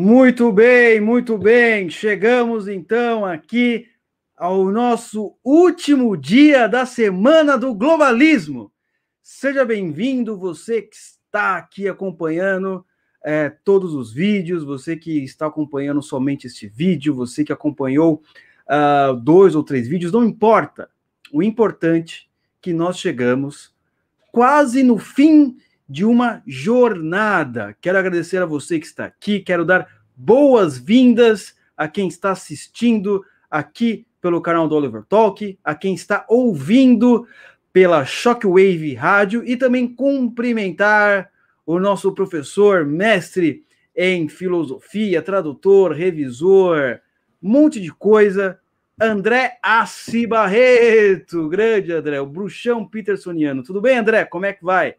Muito bem, muito bem. Chegamos então aqui ao nosso último dia da semana do globalismo. Seja bem-vindo, você que está aqui acompanhando é, todos os vídeos, você que está acompanhando somente este vídeo, você que acompanhou uh, dois ou três vídeos, não importa. O importante é que nós chegamos quase no fim de uma jornada. Quero agradecer a você que está aqui, quero dar boas-vindas a quem está assistindo aqui pelo canal do Oliver Talk, a quem está ouvindo pela Shockwave Rádio e também cumprimentar o nosso professor, mestre em filosofia, tradutor, revisor, um monte de coisa, André Assi Barreto. Grande André, o bruxão petersoniano. Tudo bem, André? Como é que vai?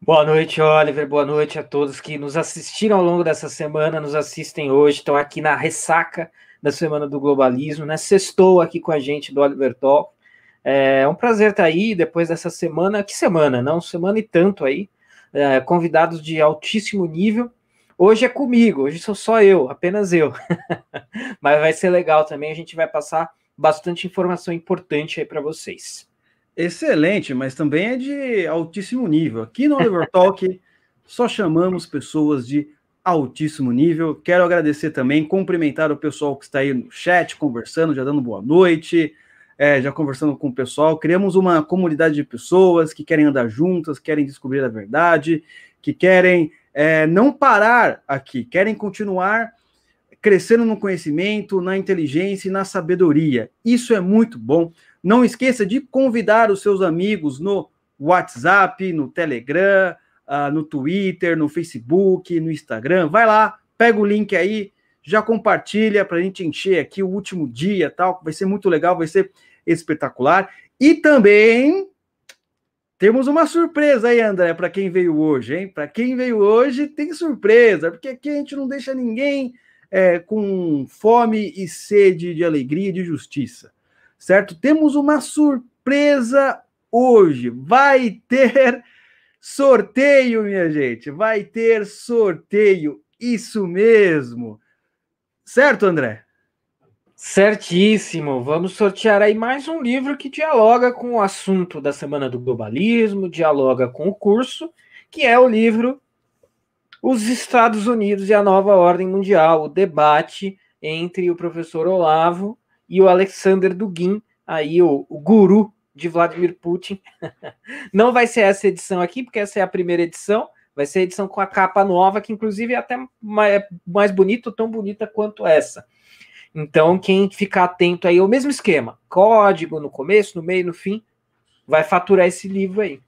Boa noite, Oliver. Boa noite a todos que nos assistiram ao longo dessa semana, nos assistem hoje, estão aqui na ressaca da Semana do Globalismo, né? Sextou aqui com a gente do Oliver Talk. É um prazer estar aí depois dessa semana. Que semana, não? Né? Semana e tanto aí. É, convidados de altíssimo nível. Hoje é comigo, hoje sou só eu, apenas eu. Mas vai ser legal também, a gente vai passar bastante informação importante aí para vocês excelente, mas também é de altíssimo nível. Aqui no Oliver Talk só chamamos pessoas de altíssimo nível. Quero agradecer também, cumprimentar o pessoal que está aí no chat, conversando, já dando boa noite, é, já conversando com o pessoal. Criamos uma comunidade de pessoas que querem andar juntas, querem descobrir a verdade, que querem é, não parar aqui, querem continuar crescendo no conhecimento, na inteligência e na sabedoria. Isso é muito bom. Não esqueça de convidar os seus amigos no WhatsApp, no Telegram, uh, no Twitter, no Facebook, no Instagram. Vai lá, pega o link aí, já compartilha para a gente encher aqui o último dia, tal. Vai ser muito legal, vai ser espetacular. E também temos uma surpresa aí, André, para quem veio hoje, hein? Para quem veio hoje tem surpresa, porque aqui a gente não deixa ninguém é, com fome e sede de alegria e de justiça certo? Temos uma surpresa hoje. Vai ter sorteio, minha gente. Vai ter sorteio. Isso mesmo. Certo, André? Certíssimo. Vamos sortear aí mais um livro que dialoga com o assunto da Semana do Globalismo, dialoga com o curso, que é o livro Os Estados Unidos e a Nova Ordem Mundial, o debate entre o professor Olavo e o Alexander Dugin, aí o, o guru de Vladimir Putin. Não vai ser essa edição aqui, porque essa é a primeira edição. Vai ser a edição com a capa nova, que inclusive é até mais, é mais bonita, tão bonita quanto essa. Então, quem ficar atento aí, é o mesmo esquema: código no começo, no meio, no fim, vai faturar esse livro aí.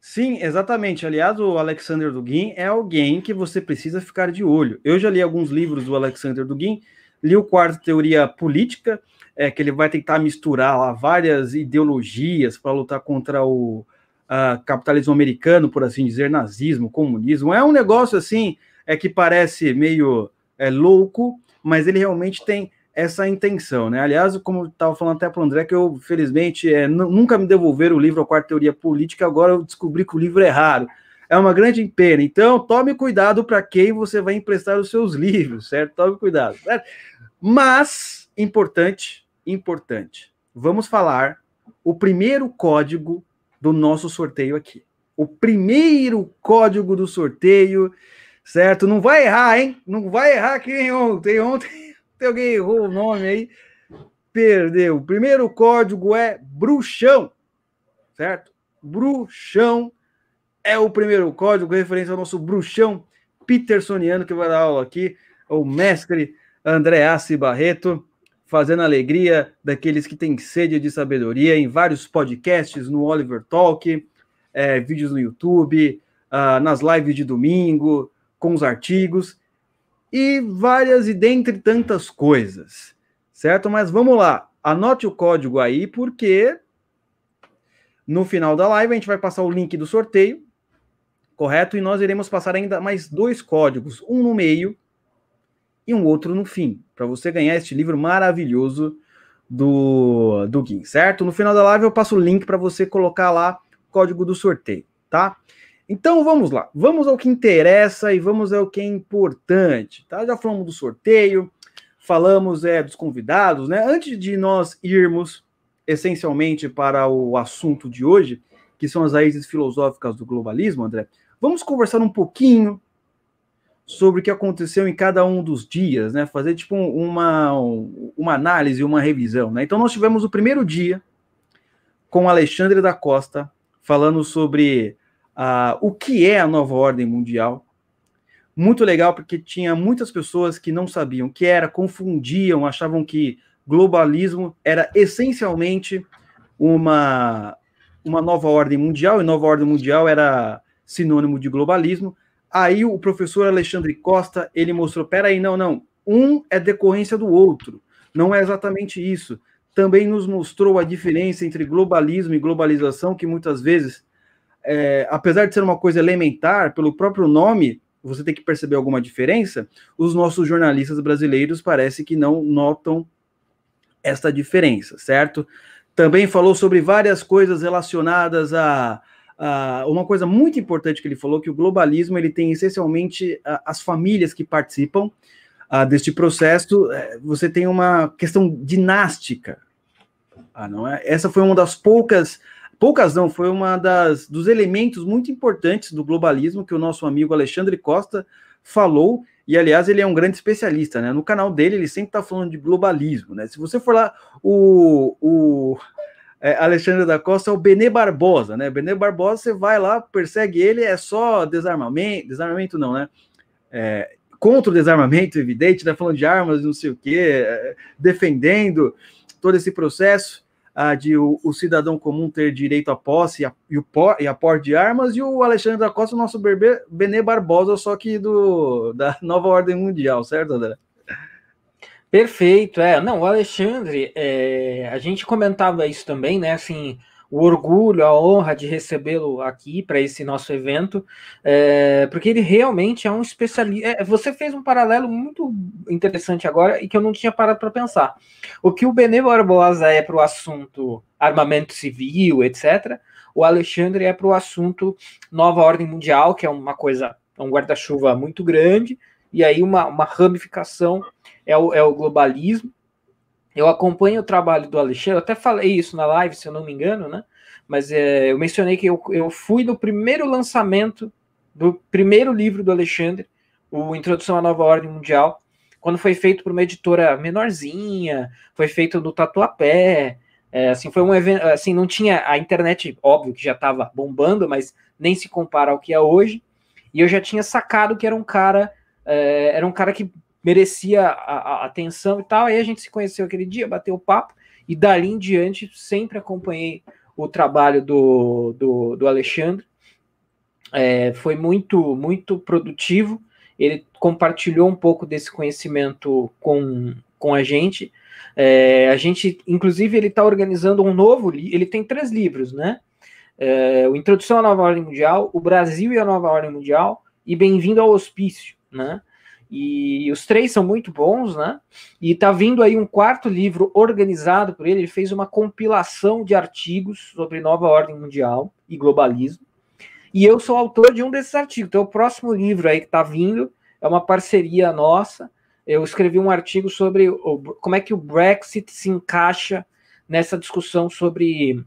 Sim, exatamente. Aliás, o Alexander Dugin é alguém que você precisa ficar de olho. Eu já li alguns livros do Alexander Dugin Li o quarto Teoria Política, é, que ele vai tentar misturar lá várias ideologias para lutar contra o uh, capitalismo americano, por assim dizer, nazismo, comunismo. É um negócio assim é que parece meio é, louco, mas ele realmente tem essa intenção, né? Aliás, como estava falando até para o André, que eu, felizmente, é, nunca me devolveram o livro A Quarta Teoria Política, agora eu descobri que o livro é raro. É uma grande pena. Então, tome cuidado para quem você vai emprestar os seus livros, certo? Tome cuidado. Certo? Mas, importante, importante, vamos falar o primeiro código do nosso sorteio aqui. O primeiro código do sorteio, certo? Não vai errar, hein? Não vai errar que ontem, ontem. tem alguém errou o nome aí. Perdeu. O primeiro código é bruxão, certo? Bruxão é o primeiro código, referência ao nosso bruxão petersoniano que vai dar aula aqui, o mestre Andreassi Barreto, fazendo alegria daqueles que têm sede de sabedoria em vários podcasts, no Oliver Talk, é, vídeos no YouTube, uh, nas lives de domingo, com os artigos e várias e dentre tantas coisas, certo? Mas vamos lá, anote o código aí, porque no final da live a gente vai passar o link do sorteio, correto? E nós iremos passar ainda mais dois códigos, um no meio e um outro no fim, para você ganhar este livro maravilhoso do, do Gui, certo? No final da live eu passo o link para você colocar lá o código do sorteio, tá? Então vamos lá, vamos ao que interessa e vamos ao que é importante, tá? Já falamos do sorteio, falamos é, dos convidados, né? Antes de nós irmos essencialmente para o assunto de hoje, que são as raízes filosóficas do globalismo, André, vamos conversar um pouquinho sobre o que aconteceu em cada um dos dias, né? Fazer tipo uma, uma análise, uma revisão, né? Então nós tivemos o primeiro dia com Alexandre da Costa falando sobre uh, o que é a nova ordem mundial. Muito legal porque tinha muitas pessoas que não sabiam que era, confundiam, achavam que globalismo era essencialmente uma uma nova ordem mundial e nova ordem mundial era sinônimo de globalismo Aí o professor Alexandre Costa, ele mostrou, peraí, não, não, um é decorrência do outro, não é exatamente isso. Também nos mostrou a diferença entre globalismo e globalização, que muitas vezes, é, apesar de ser uma coisa elementar, pelo próprio nome, você tem que perceber alguma diferença, os nossos jornalistas brasileiros parece que não notam esta diferença, certo? Também falou sobre várias coisas relacionadas a Uh, uma coisa muito importante que ele falou que o globalismo ele tem essencialmente uh, as famílias que participam uh, deste processo. É, você tem uma questão dinástica. Ah, não é? Essa foi uma das poucas, poucas não, foi uma das dos elementos muito importantes do globalismo que o nosso amigo Alexandre Costa falou. E aliás, ele é um grande especialista, né? No canal dele, ele sempre está falando de globalismo, né? Se você for lá, o, o é, Alexandre da Costa é o Benê Barbosa, né? Benê Barbosa, você vai lá, persegue ele, é só desarmamento, desarmamento não, né? É, contra o desarmamento, evidente, né? Falando de armas, não sei o quê, é, defendendo todo esse processo ah, de o, o, cidadão comum ter direito à posse e, a, e a porte de armas, e o Alexandre da Costa, o nosso bebê, Benê Barbosa, só que do, da nova ordem mundial, certo, André? Perfeito, é. Não, o Alexandre, é, a gente comentava isso também, né? Assim, o orgulho, a honra de recebê-lo aqui para esse nosso evento, é, porque ele realmente é um especialista. É, você fez um paralelo muito interessante agora e que eu não tinha parado para pensar. O que o Benê Barbosa é para o assunto armamento civil, etc., o Alexandre é para o assunto nova ordem mundial, que é uma coisa, é um guarda-chuva muito grande, e aí uma, uma ramificação é o, é o globalismo. Eu acompanho o trabalho do Alexandre, até falei isso na live, se eu não me engano, né? Mas é, eu mencionei que eu, eu fui no primeiro lançamento do primeiro livro do Alexandre, o Introdução à Nova Ordem Mundial, quando foi feito por uma editora menorzinha, foi feito no Tatuapé, é, assim, foi um evento, assim, não tinha a internet, óbvio que já estava bombando, mas nem se compara ao que é hoje, e eu já tinha sacado que era um cara, é, era um cara que merecia a, a atenção e tal. Aí a gente se conheceu aquele dia, bateu o papo, e dali em diante sempre acompanhei o trabalho do, do, do Alexandre. É, foi muito, muito produtivo. Ele compartilhou um pouco desse conhecimento com, com a gente. É, a gente, inclusive, ele está organizando um novo Ele tem três livros, né? É, o Introdução à Nova Ordem Mundial, O Brasil e a Nova Ordem Mundial e Bem-vindo ao Hospício, né? E os três são muito bons, né? E tá vindo aí um quarto livro organizado por ele. Ele fez uma compilação de artigos sobre nova ordem mundial e globalismo. E eu sou autor de um desses artigos. Então, o próximo livro aí que tá vindo é uma parceria nossa. Eu escrevi um artigo sobre o, como é que o Brexit se encaixa nessa discussão sobre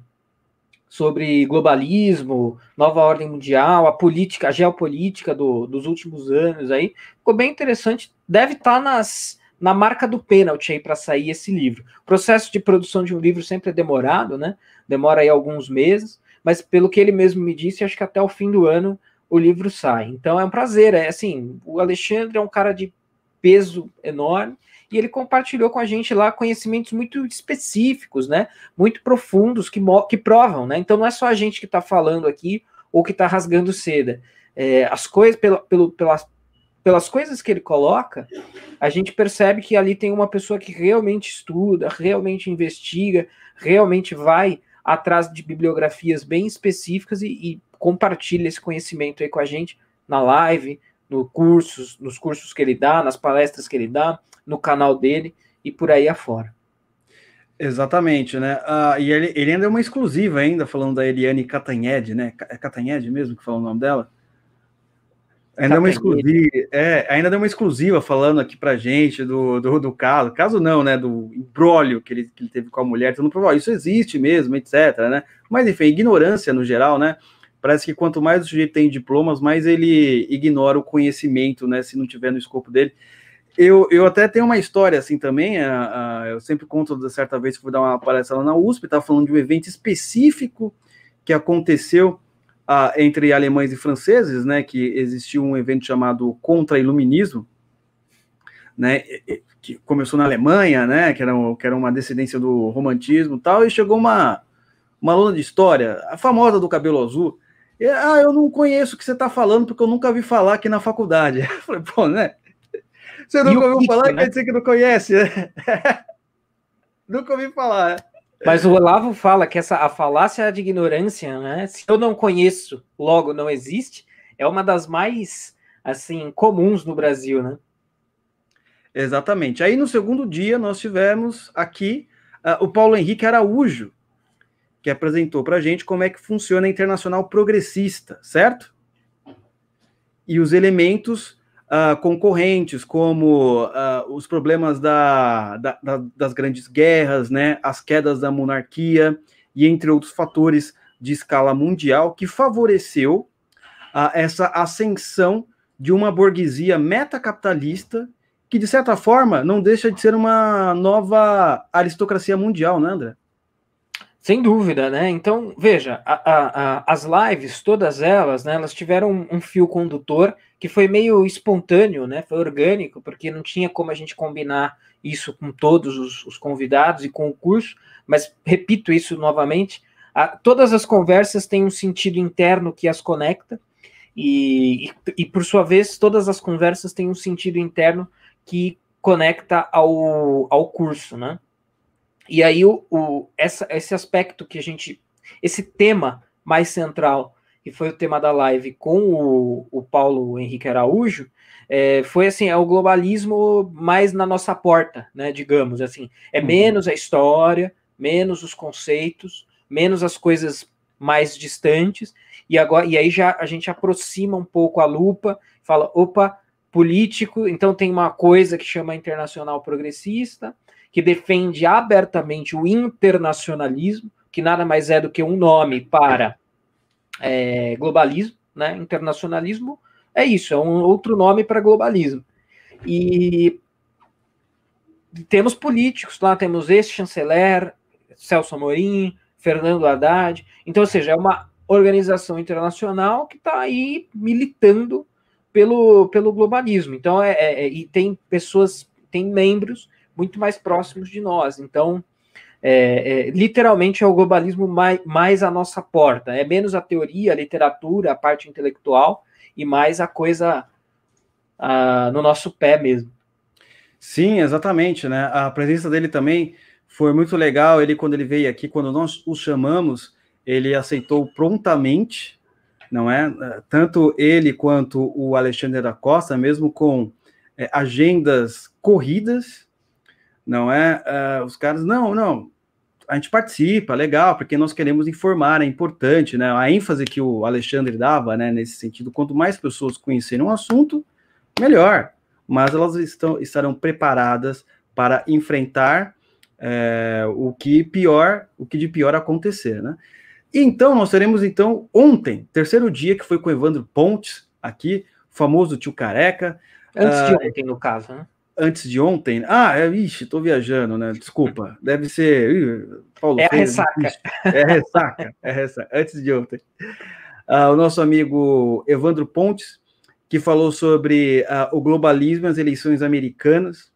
sobre globalismo, nova ordem mundial, a política, a geopolítica do, dos últimos anos aí. Ficou bem interessante. Deve estar tá nas, na marca do pênalti aí para sair esse livro. O processo de produção de um livro sempre é demorado, né? Demora aí alguns meses, mas pelo que ele mesmo me disse, acho que até o fim do ano o livro sai. Então é um prazer, é assim, o Alexandre é um cara de peso enorme e ele compartilhou com a gente lá conhecimentos muito específicos, né? Muito profundos que, que provam, né? Então não é só a gente que está falando aqui ou que está rasgando seda. É, as coisas, pelo, pelas, pelas coisas que ele coloca, a gente percebe que ali tem uma pessoa que realmente estuda, realmente investiga, realmente vai atrás de bibliografias bem específicas e, e compartilha esse conhecimento aí com a gente na live, no cursos, nos cursos que ele dá, nas palestras que ele dá, no canal dele e por aí afora. Exatamente, né? Ah, e ele, ele ainda é uma exclusiva ainda, falando da Eliane Catanhed, né? É Catanhed mesmo que fala o nome dela? Ainda é uma exclusiva, é, ainda deu é uma exclusiva falando aqui pra gente do, do, do caso, caso não, né, do embrólio que ele, que ele teve com a mulher, Então provar, isso existe mesmo, etc, né? Mas, enfim, ignorância no geral, né? Parece que quanto mais o sujeito tem diplomas, mais ele ignora o conhecimento, né? Se não tiver no escopo dele. Eu, eu até tenho uma história assim também. A, a, eu sempre conto da certa vez que fui dar uma palestra lá na USP, estava falando de um evento específico que aconteceu a, entre alemães e franceses, né? Que existiu um evento chamado Contra-Iluminismo, né? Que começou na Alemanha, né? Que era, que era uma descendência do romantismo e tal, e chegou uma, uma aluna de história, a famosa do cabelo azul ah, eu não conheço o que você está falando, porque eu nunca vi falar aqui na faculdade. Eu falei, pô, né? Você nunca ouviu falar, né? quer dizer que não conhece, né? nunca ouvi falar. É. Mas o Olavo fala que essa a falácia de ignorância, né? Se eu não conheço, logo não existe, é uma das mais assim comuns no Brasil, né? Exatamente. Aí no segundo dia nós tivemos aqui uh, o Paulo Henrique Araújo, que apresentou para a gente como é que funciona a Internacional Progressista, certo? E os elementos uh, concorrentes, como uh, os problemas da, da, da, das grandes guerras, né, as quedas da monarquia, e entre outros fatores de escala mundial, que favoreceu uh, essa ascensão de uma burguesia metacapitalista que, de certa forma, não deixa de ser uma nova aristocracia mundial, né, André? Sem dúvida, né? Então, veja, a, a, a, as lives, todas elas, né, elas tiveram um, um, fio condutor que foi meio espontâneo, né? Foi orgânico, porque não tinha como a gente combinar isso com todos os, os convidados e com o curso, mas repito isso novamente, todas as conversas têm um sentido interno que as conecta, e, e, e por sua vez, todas as conversas têm um sentido interno que conecta ao, ao curso, né? E aí o, o essa, esse aspecto que a gente. Esse tema mais central, que foi o tema da live com o, o Paulo Henrique Araújo, é, foi assim, é o globalismo mais na nossa porta, né? Digamos assim. É uhum. menos a história, menos os conceitos, menos as coisas mais distantes, e agora e aí já a gente aproxima um pouco a lupa, fala, opa, político, então tem uma coisa que chama internacional progressista, que defende abertamente o internacionalismo, que nada mais é do que um nome para é, globalismo, né? Internacionalismo é isso, é um outro nome para globalismo. E temos políticos lá, temos esse chanceler, Celso Amorim, Fernando Haddad. Então, ou seja, é uma organização internacional que está aí militando pelo, pelo globalismo. Então, é, é, é e tem pessoas, tem membros muito mais próximos de nós. Então, é, é, literalmente é o globalismo mais, mais à nossa porta. É menos a teoria, a literatura, a parte intelectual e mais a coisa a, no nosso pé mesmo. Sim, exatamente, né? A presença dele também foi muito legal. Ele quando ele veio aqui, quando nós o chamamos, ele aceitou prontamente, não é? Tanto ele quanto o Alexandre da Costa, mesmo com é, agendas corridas, não é? Uh, os caras, não, não, a gente participa, legal, porque nós queremos informar, é importante, né? A ênfase que o Alexandre dava, né, nesse sentido, quanto mais pessoas conhecerem um assunto, melhor. Mas elas estão, estarão preparadas para enfrentar é, o que pior, o que de pior acontecer, né? Então, nós teremos, então, ontem, terceiro dia, que foi com o Evandro Pontes, aqui, famoso tio Careca. Antes uh, de ah, ontem, no caso, né? antes de ontem. Ah, é, ixi, tô viajando, né? Desculpa. Deve ser. Ih, Paulo, é a é ressaca. é ressaca, é ressaca. Antes de ontem. Ah, o nosso amigo Evandro Pontes, que falou sobre ah, o globalismo e as eleições americanas,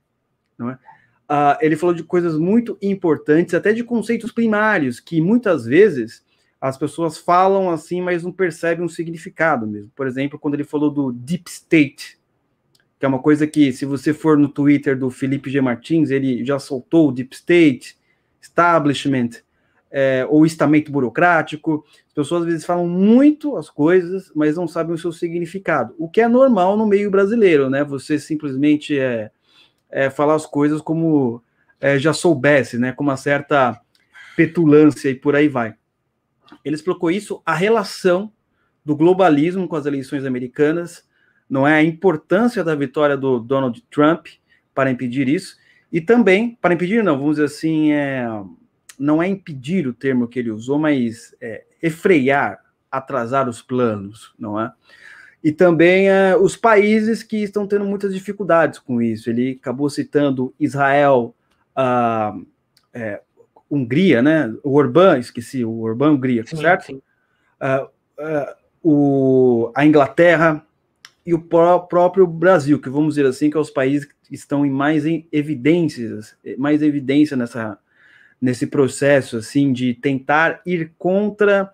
não é? Ah, ele falou de coisas muito importantes, até de conceitos primários, que muitas vezes as pessoas falam assim, mas não percebem um significado mesmo. Por exemplo, quando ele falou do deep state, que é uma coisa que, se você for no Twitter do Felipe G. Martins, ele já soltou Deep State, Establishment, é, ou estamento burocrático. As pessoas às vezes falam muito as coisas, mas não sabem o seu significado, o que é normal no meio brasileiro, né? Você simplesmente é, é falar as coisas como é, já soubesse, né? Com uma certa petulância e por aí vai. Ele explicou isso, a relação do globalismo com as eleições americanas, não é a importância da vitória do Donald Trump para impedir isso e também para impedir não vamos dizer assim é, não é impedir o termo que ele usou mas é, efrear atrasar os planos não é e também é, os países que estão tendo muitas dificuldades com isso ele acabou citando Israel a, ah, é, Hungria né o Orbán esqueci o Orbán Hungria sim, certo sim. Uh, uh, o, a Inglaterra e o pró próprio Brasil, que vamos dizer assim, que é os países que estão em mais em evidências, eh, mais evidência nessa, nesse processo assim de tentar ir contra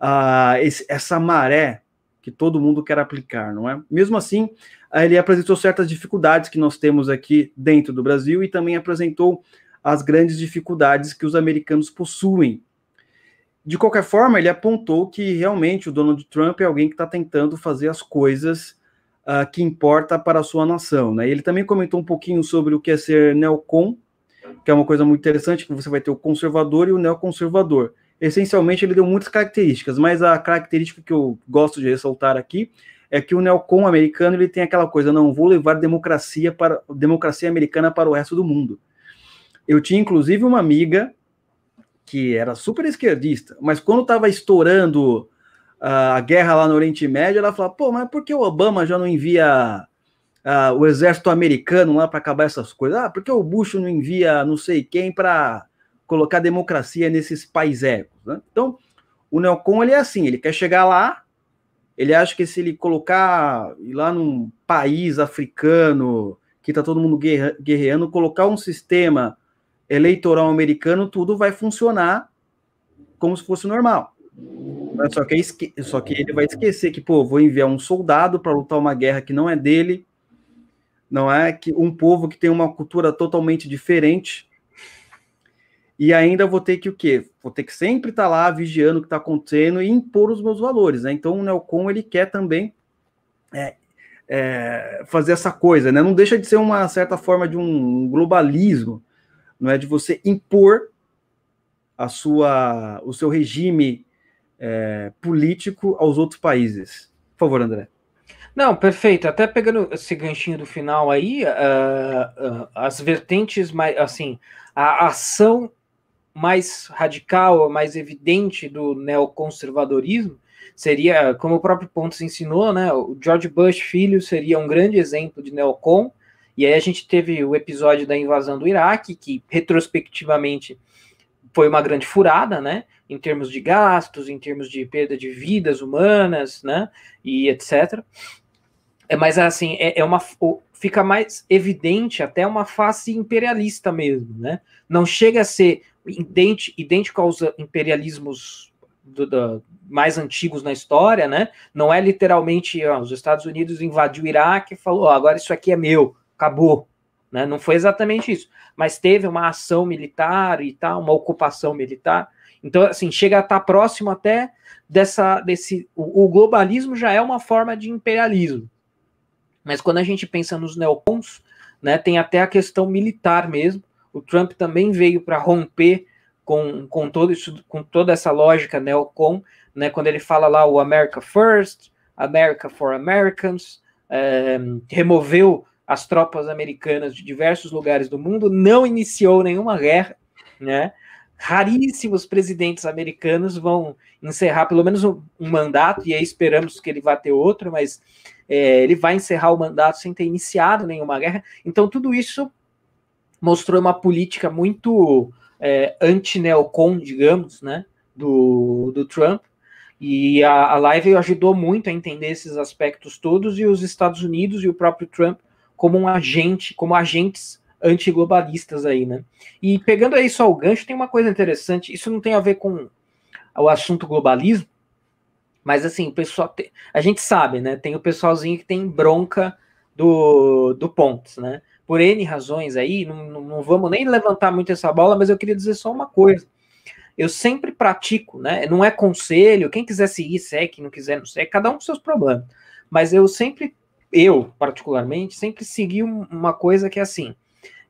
uh, esse, essa maré que todo mundo quer aplicar, não é? Mesmo assim, ele apresentou certas dificuldades que nós temos aqui dentro do Brasil e também apresentou as grandes dificuldades que os americanos possuem. De qualquer forma, ele apontou que realmente o Donald Trump é alguém que está tentando fazer as coisas uh, que importa para a sua nação. Né? Ele também comentou um pouquinho sobre o que é ser neocon, que é uma coisa muito interessante, que você vai ter o conservador e o neoconservador. Essencialmente, ele deu muitas características, mas a característica que eu gosto de ressaltar aqui é que o neocon americano ele tem aquela coisa, não vou levar democracia para democracia americana para o resto do mundo. Eu tinha inclusive uma amiga que era super esquerdista, mas quando estava estourando a guerra lá no Oriente Médio, ela fala, pô, mas por que o Obama já não envia uh, o exército americano lá para acabar essas coisas? Ah, por que o Bush não envia não sei quem para colocar democracia nesses países Né? Então, o Neocon, ele é assim, ele quer chegar lá, ele acha que se ele colocar, ir lá num país africano, que está todo mundo guerreando, colocar um sistema eleitoral americano, tudo vai funcionar como se fosse normal. Mas só, que esque... só que ele vai esquecer que, pô, vou enviar um soldado para lutar uma guerra que não é dele, não é? que Um povo que tem uma cultura totalmente diferente. E ainda vou ter que o quê? Vou ter que sempre estar tá lá vigiando o que está acontecendo e impor os meus valores, né? Então o Neocon, ele quer também é, é, fazer essa coisa, né? Não deixa de ser uma certa forma de um globalismo, não é? De você impor a sua, o seu regime é, político aos outros países. Por favor, André. Não, perfeito. Até pegando esse ganchinho do final aí, uh, uh, as vertentes mais, assim, a ação mais radical, mais evidente do neoconservadorismo seria, como o próprio Pontes ensinou, né? O George Bush filho seria um grande exemplo de neocon. E aí a gente teve o episódio da invasão do Iraque, que retrospectivamente foi uma grande furada, né? Em termos de gastos, em termos de perda de vidas humanas, né? E etc. É, mas assim, é, é uma fica mais evidente até uma face imperialista mesmo, né? Não chega a ser idêntico, aos imperialismos do, do, mais antigos na história, né? Não é literalmente ó, ah, os Estados Unidos invadiu o Iraque e falou: agora isso aqui é meu, acabou, né? Não foi exatamente isso, mas teve uma ação militar e tal, uma ocupação militar. Então, assim, chega a estar próximo até dessa, desse. O, o globalismo já é uma forma de imperialismo. Mas quando a gente pensa nos neocons, né, tem até a questão militar mesmo. O Trump também veio para romper com, com todo isso, com toda essa lógica neocon, né, quando ele fala lá o America First, America for Americans, é, removeu as tropas americanas de diversos lugares do mundo, não iniciou nenhuma guerra, né? Raríssimos presidentes americanos vão encerrar pelo menos um, um mandato, e aí esperamos que ele vá ter outro, mas é, ele vai encerrar o mandato sem ter iniciado nenhuma guerra. Então, tudo isso mostrou uma política muito é, anti-neocon, digamos, né, do, do Trump, e a, a, live ajudou muito a entender esses aspectos todos, e os Estados Unidos e o próprio Trump como um agente, como agentes antiglobalistas aí, né? E pegando aí só o gancho, tem uma coisa interessante, isso não tem a ver com o assunto globalismo, mas assim, o pessoal te... a gente sabe, né? Tem o pessoalzinho que tem bronca do, do Pontes, né? Por N razões aí, não, não vamos nem levantar muito essa bola, mas eu queria dizer só uma coisa. Eu sempre pratico, né? Não é conselho, quem quiser seguir, segue, quem não quiser, não segue, cada um com seus problemas. Mas eu sempre eu, particularmente, sempre segui uma coisa que é assim: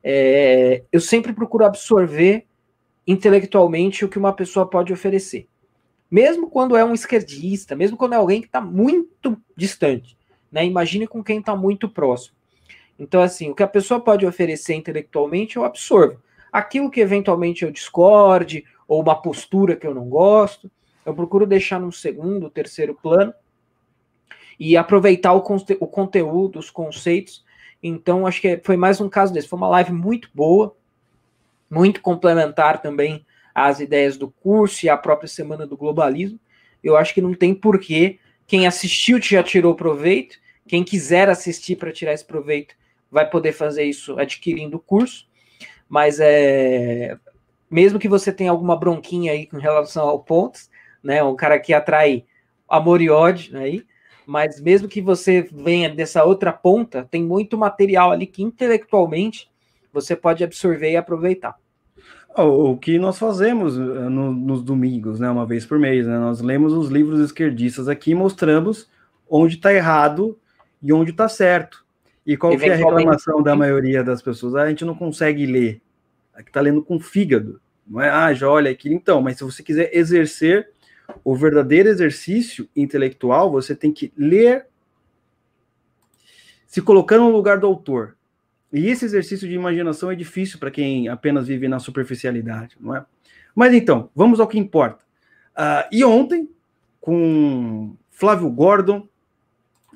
é, eu sempre procuro absorver intelectualmente o que uma pessoa pode oferecer. Mesmo quando é um esquerdista, mesmo quando é alguém que está muito distante. Né? Imagine com quem está muito próximo. Então, assim, o que a pessoa pode oferecer intelectualmente, eu absorvo. Aquilo que eventualmente eu discorde, ou uma postura que eu não gosto, eu procuro deixar num segundo, terceiro plano, e aproveitar o, conte o conteúdo, os conceitos. Então, acho que foi mais um caso desse. Foi uma live muito boa, muito complementar também às ideias do curso e à própria semana do globalismo. Eu acho que não tem porquê. Quem assistiu já tirou proveito. Quem quiser assistir para tirar esse proveito vai poder fazer isso adquirindo o curso. Mas é mesmo que você tenha alguma bronquinha aí com relação ao Pontes, né, um cara que atrai amor e ódio aí, né? Mas mesmo que você venha dessa outra ponta, tem muito material ali que intelectualmente você pode absorver e aproveitar. Ah, o que nós fazemos eh, no, nos domingos, né, uma vez por mês, né, nós lemos os livros esquerdistas aqui e mostramos onde está errado e onde está certo. E qual que é a reclamação da maioria das pessoas? Ah, a gente não consegue ler. Aqui está lendo com fígado. Não é, ah, já olha aqui. Então, mas se você quiser exercer o verdadeiro exercício intelectual, você tem que ler se colocando no lugar do autor. E esse exercício de imaginação é difícil para quem apenas vive na superficialidade, não é? Mas então, vamos ao que importa. Uh, e ontem, com Flávio Gordon,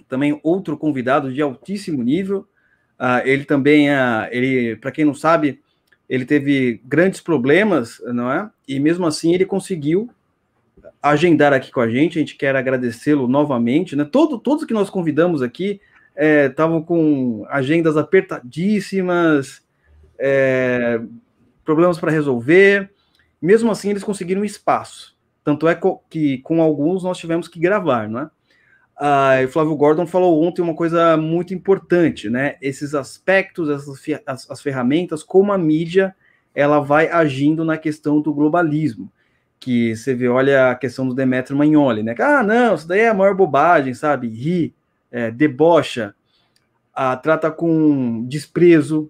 também outro convidado de altíssimo nível, uh, ele também, uh, ele, para quem não sabe, ele teve grandes problemas, não é? E mesmo assim ele conseguiu agendar aqui com a gente. A gente quer agradecê-lo novamente. Né? Todo, todos que nós convidamos aqui estavam é, com agendas apertadíssimas, é, problemas para resolver. Mesmo assim, eles conseguiram espaço. Tanto é que com alguns nós tivemos que gravar, não é? Ah, o Flávio Gordon falou ontem uma coisa muito importante, né? Esses aspectos, essas as, as ferramentas, como a mídia ela vai agindo na questão do globalismo que você vê, olha a questão do Demetrio Magnoli, né? Ah, não, isso daí é a maior bobagem, sabe? Ri, é, debocha, a, ah, trata com desprezo,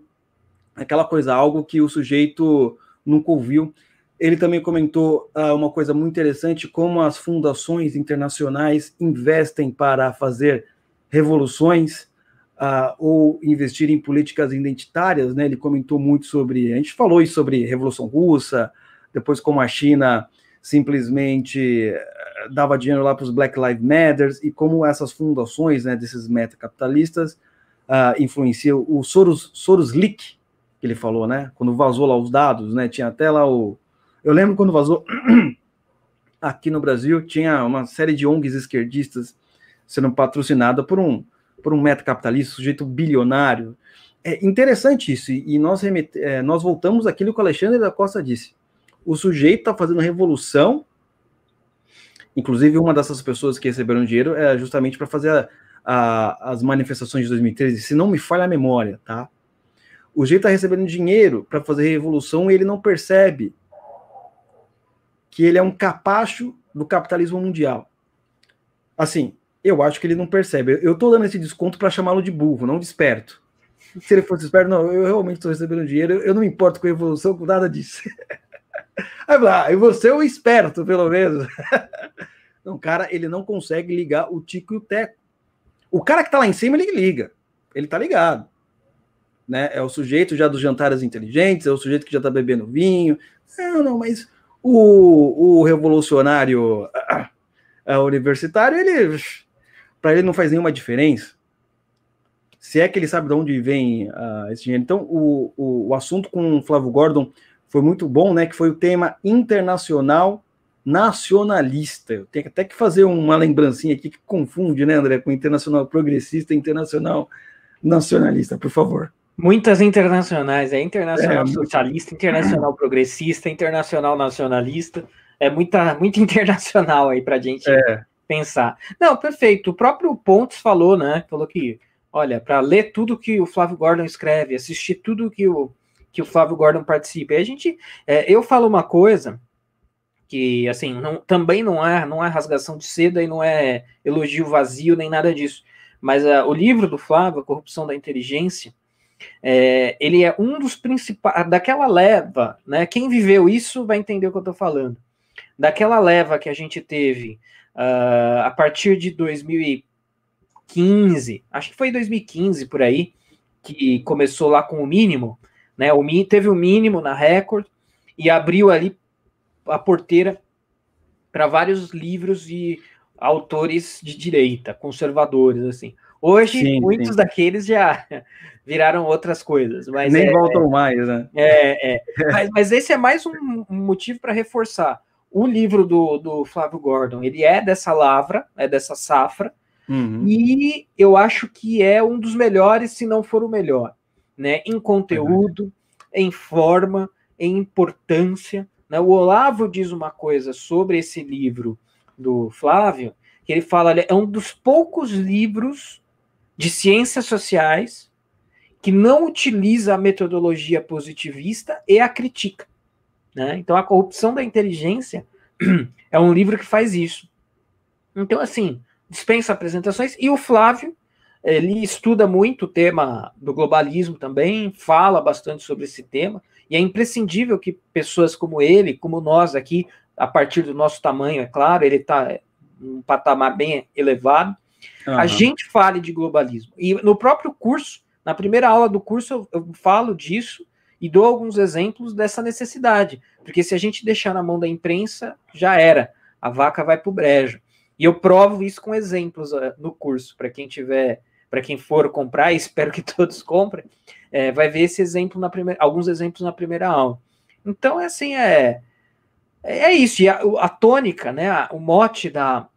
aquela coisa, algo que o sujeito nunca ouviu. Ele também comentou ah, uma coisa muito interessante: como as fundações internacionais investem para fazer revoluções ah, ou investir em políticas identitárias. Né? Ele comentou muito sobre. A gente falou sobre Revolução Russa, depois como a China simplesmente eh, dava dinheiro lá para os Black Lives Matters e como essas fundações né, desses meta-capitalistas uh, influenciam o Soros, Soros Leak, que ele falou, né? Quando vazou lá os dados, né? Tinha até lá o... Eu lembro quando vazou aqui no Brasil, tinha uma série de ONGs esquerdistas sendo patrocinada por um, por um meta-capitalista, sujeito bilionário. É interessante isso, e nós, remete, eh, é, nós voltamos àquilo que o Alexandre da Costa disse o sujeito está fazendo revolução. Inclusive, uma dessas pessoas que receberam dinheiro é justamente para fazer a, a, as manifestações de 2013, se não me falha a memória, tá? O jeito está recebendo dinheiro para fazer revolução e ele não percebe que ele é um capacho do capitalismo mundial. Assim, eu acho que ele não percebe. Eu estou dando esse desconto para chamá-lo de burro, não de esperto. Se ele fosse esperto, não, eu realmente estou recebendo dinheiro, eu não me importo com a revolução, com nada disso. Aí fala, ah, e você é esperto, pelo menos. Não, cara, ele não consegue ligar o tico e o teco. O cara que tá lá em cima, ele liga. Ele tá ligado. Né? É o sujeito já dos jantares inteligentes, é o sujeito que já tá bebendo vinho. Não, não, mas o, o revolucionário a, a é, universitário, ele para ele não faz nenhuma diferença. Se é que ele sabe de onde vem uh, esse dinheiro. Então, o, o, o assunto com o Flávio Gordon foi muito bom, né? Que foi o tema internacional nacionalista. Eu tenho até que fazer uma lembrancinha aqui que confunde, né, André, com internacional progressista, internacional nacionalista, por favor. Muitas internacionais, é internacional é, socialista, muito... internacional progressista, internacional nacionalista, é muita, muito internacional aí para gente é. pensar. Não, perfeito. O próprio Pontes falou, né? Falou que, olha, para ler tudo que o Flávio Gordon escreve, assistir tudo que o que o Flávio Gordon participe. A gente, é, eu falo uma coisa que assim não, também não é não é rasgação de seda e não é elogio vazio nem nada disso. Mas ah, o livro do Flávio, a Corrupção da Inteligência, é, ele é um dos principais daquela leva, né? Quem viveu isso vai entender o que eu estou falando. Daquela leva que a gente teve uh, a partir de 2015, acho que foi 2015 por aí, que começou lá com o mínimo, né? O, teve o mínimo na Record e abriu ali a porteira para vários livros e autores de direita, conservadores, assim. Hoje, sim, muitos sim. daqueles já viraram outras coisas. Mas Nem é, é, voltam mais, né? É, é. mas, mas, esse é mais um, um motivo para reforçar. O livro do, do Flávio Gordon, ele é dessa lavra, é dessa safra, uhum. e eu acho que é um dos melhores, se não for o melhor né, em conteúdo, uhum. em forma, em importância. Né? O Olavo diz uma coisa sobre esse livro do Flávio, que ele fala, olha, é um dos poucos livros de ciências sociais que não utiliza a metodologia positivista e a critica. Né? Então, A Corrupção da Inteligência é um livro que faz isso. Então, assim, dispensa apresentações. E o Flávio ele estuda muito o tema do globalismo também, fala bastante sobre esse tema, e é imprescindível que pessoas como ele, como nós aqui, a partir do nosso tamanho, é claro, ele está um patamar bem elevado, uhum. a gente fale de globalismo. E no próprio curso, na primeira aula do curso, eu, eu falo disso e dou alguns exemplos dessa necessidade, porque se a gente deixar na mão da imprensa, já era, a vaca vai para o brejo. E eu provo isso com exemplos ah, no curso, para quem tiver para quem for comprar, espero que todos comprem, é, vai ver esse exemplo na primeira, alguns exemplos na primeira aula. Então, é assim, é, é isso. E a, a tônica, né, a, o mote da,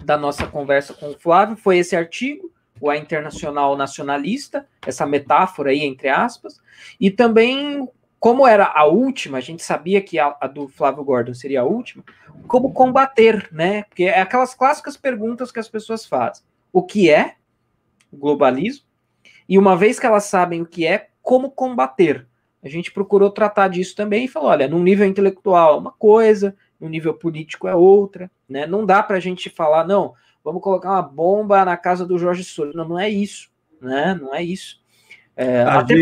da nossa conversa com o Flávio foi esse artigo, o A Internacional Nacionalista, essa metáfora aí, entre aspas, e também como era a última, a gente sabia que a, a, do Flávio Gordon seria a última, como combater, né? Porque é aquelas clássicas perguntas que as pessoas fazem. O que é? globalismo. E uma vez que elas sabem o que é, como combater. A gente procurou tratar disso também e falou: olha, num nível intelectual é uma coisa, no nível político é outra, né? Não dá para a gente falar, não, vamos colocar uma bomba na casa do Jorge Souza. Não, não é isso, né? Não é isso. É, tá, até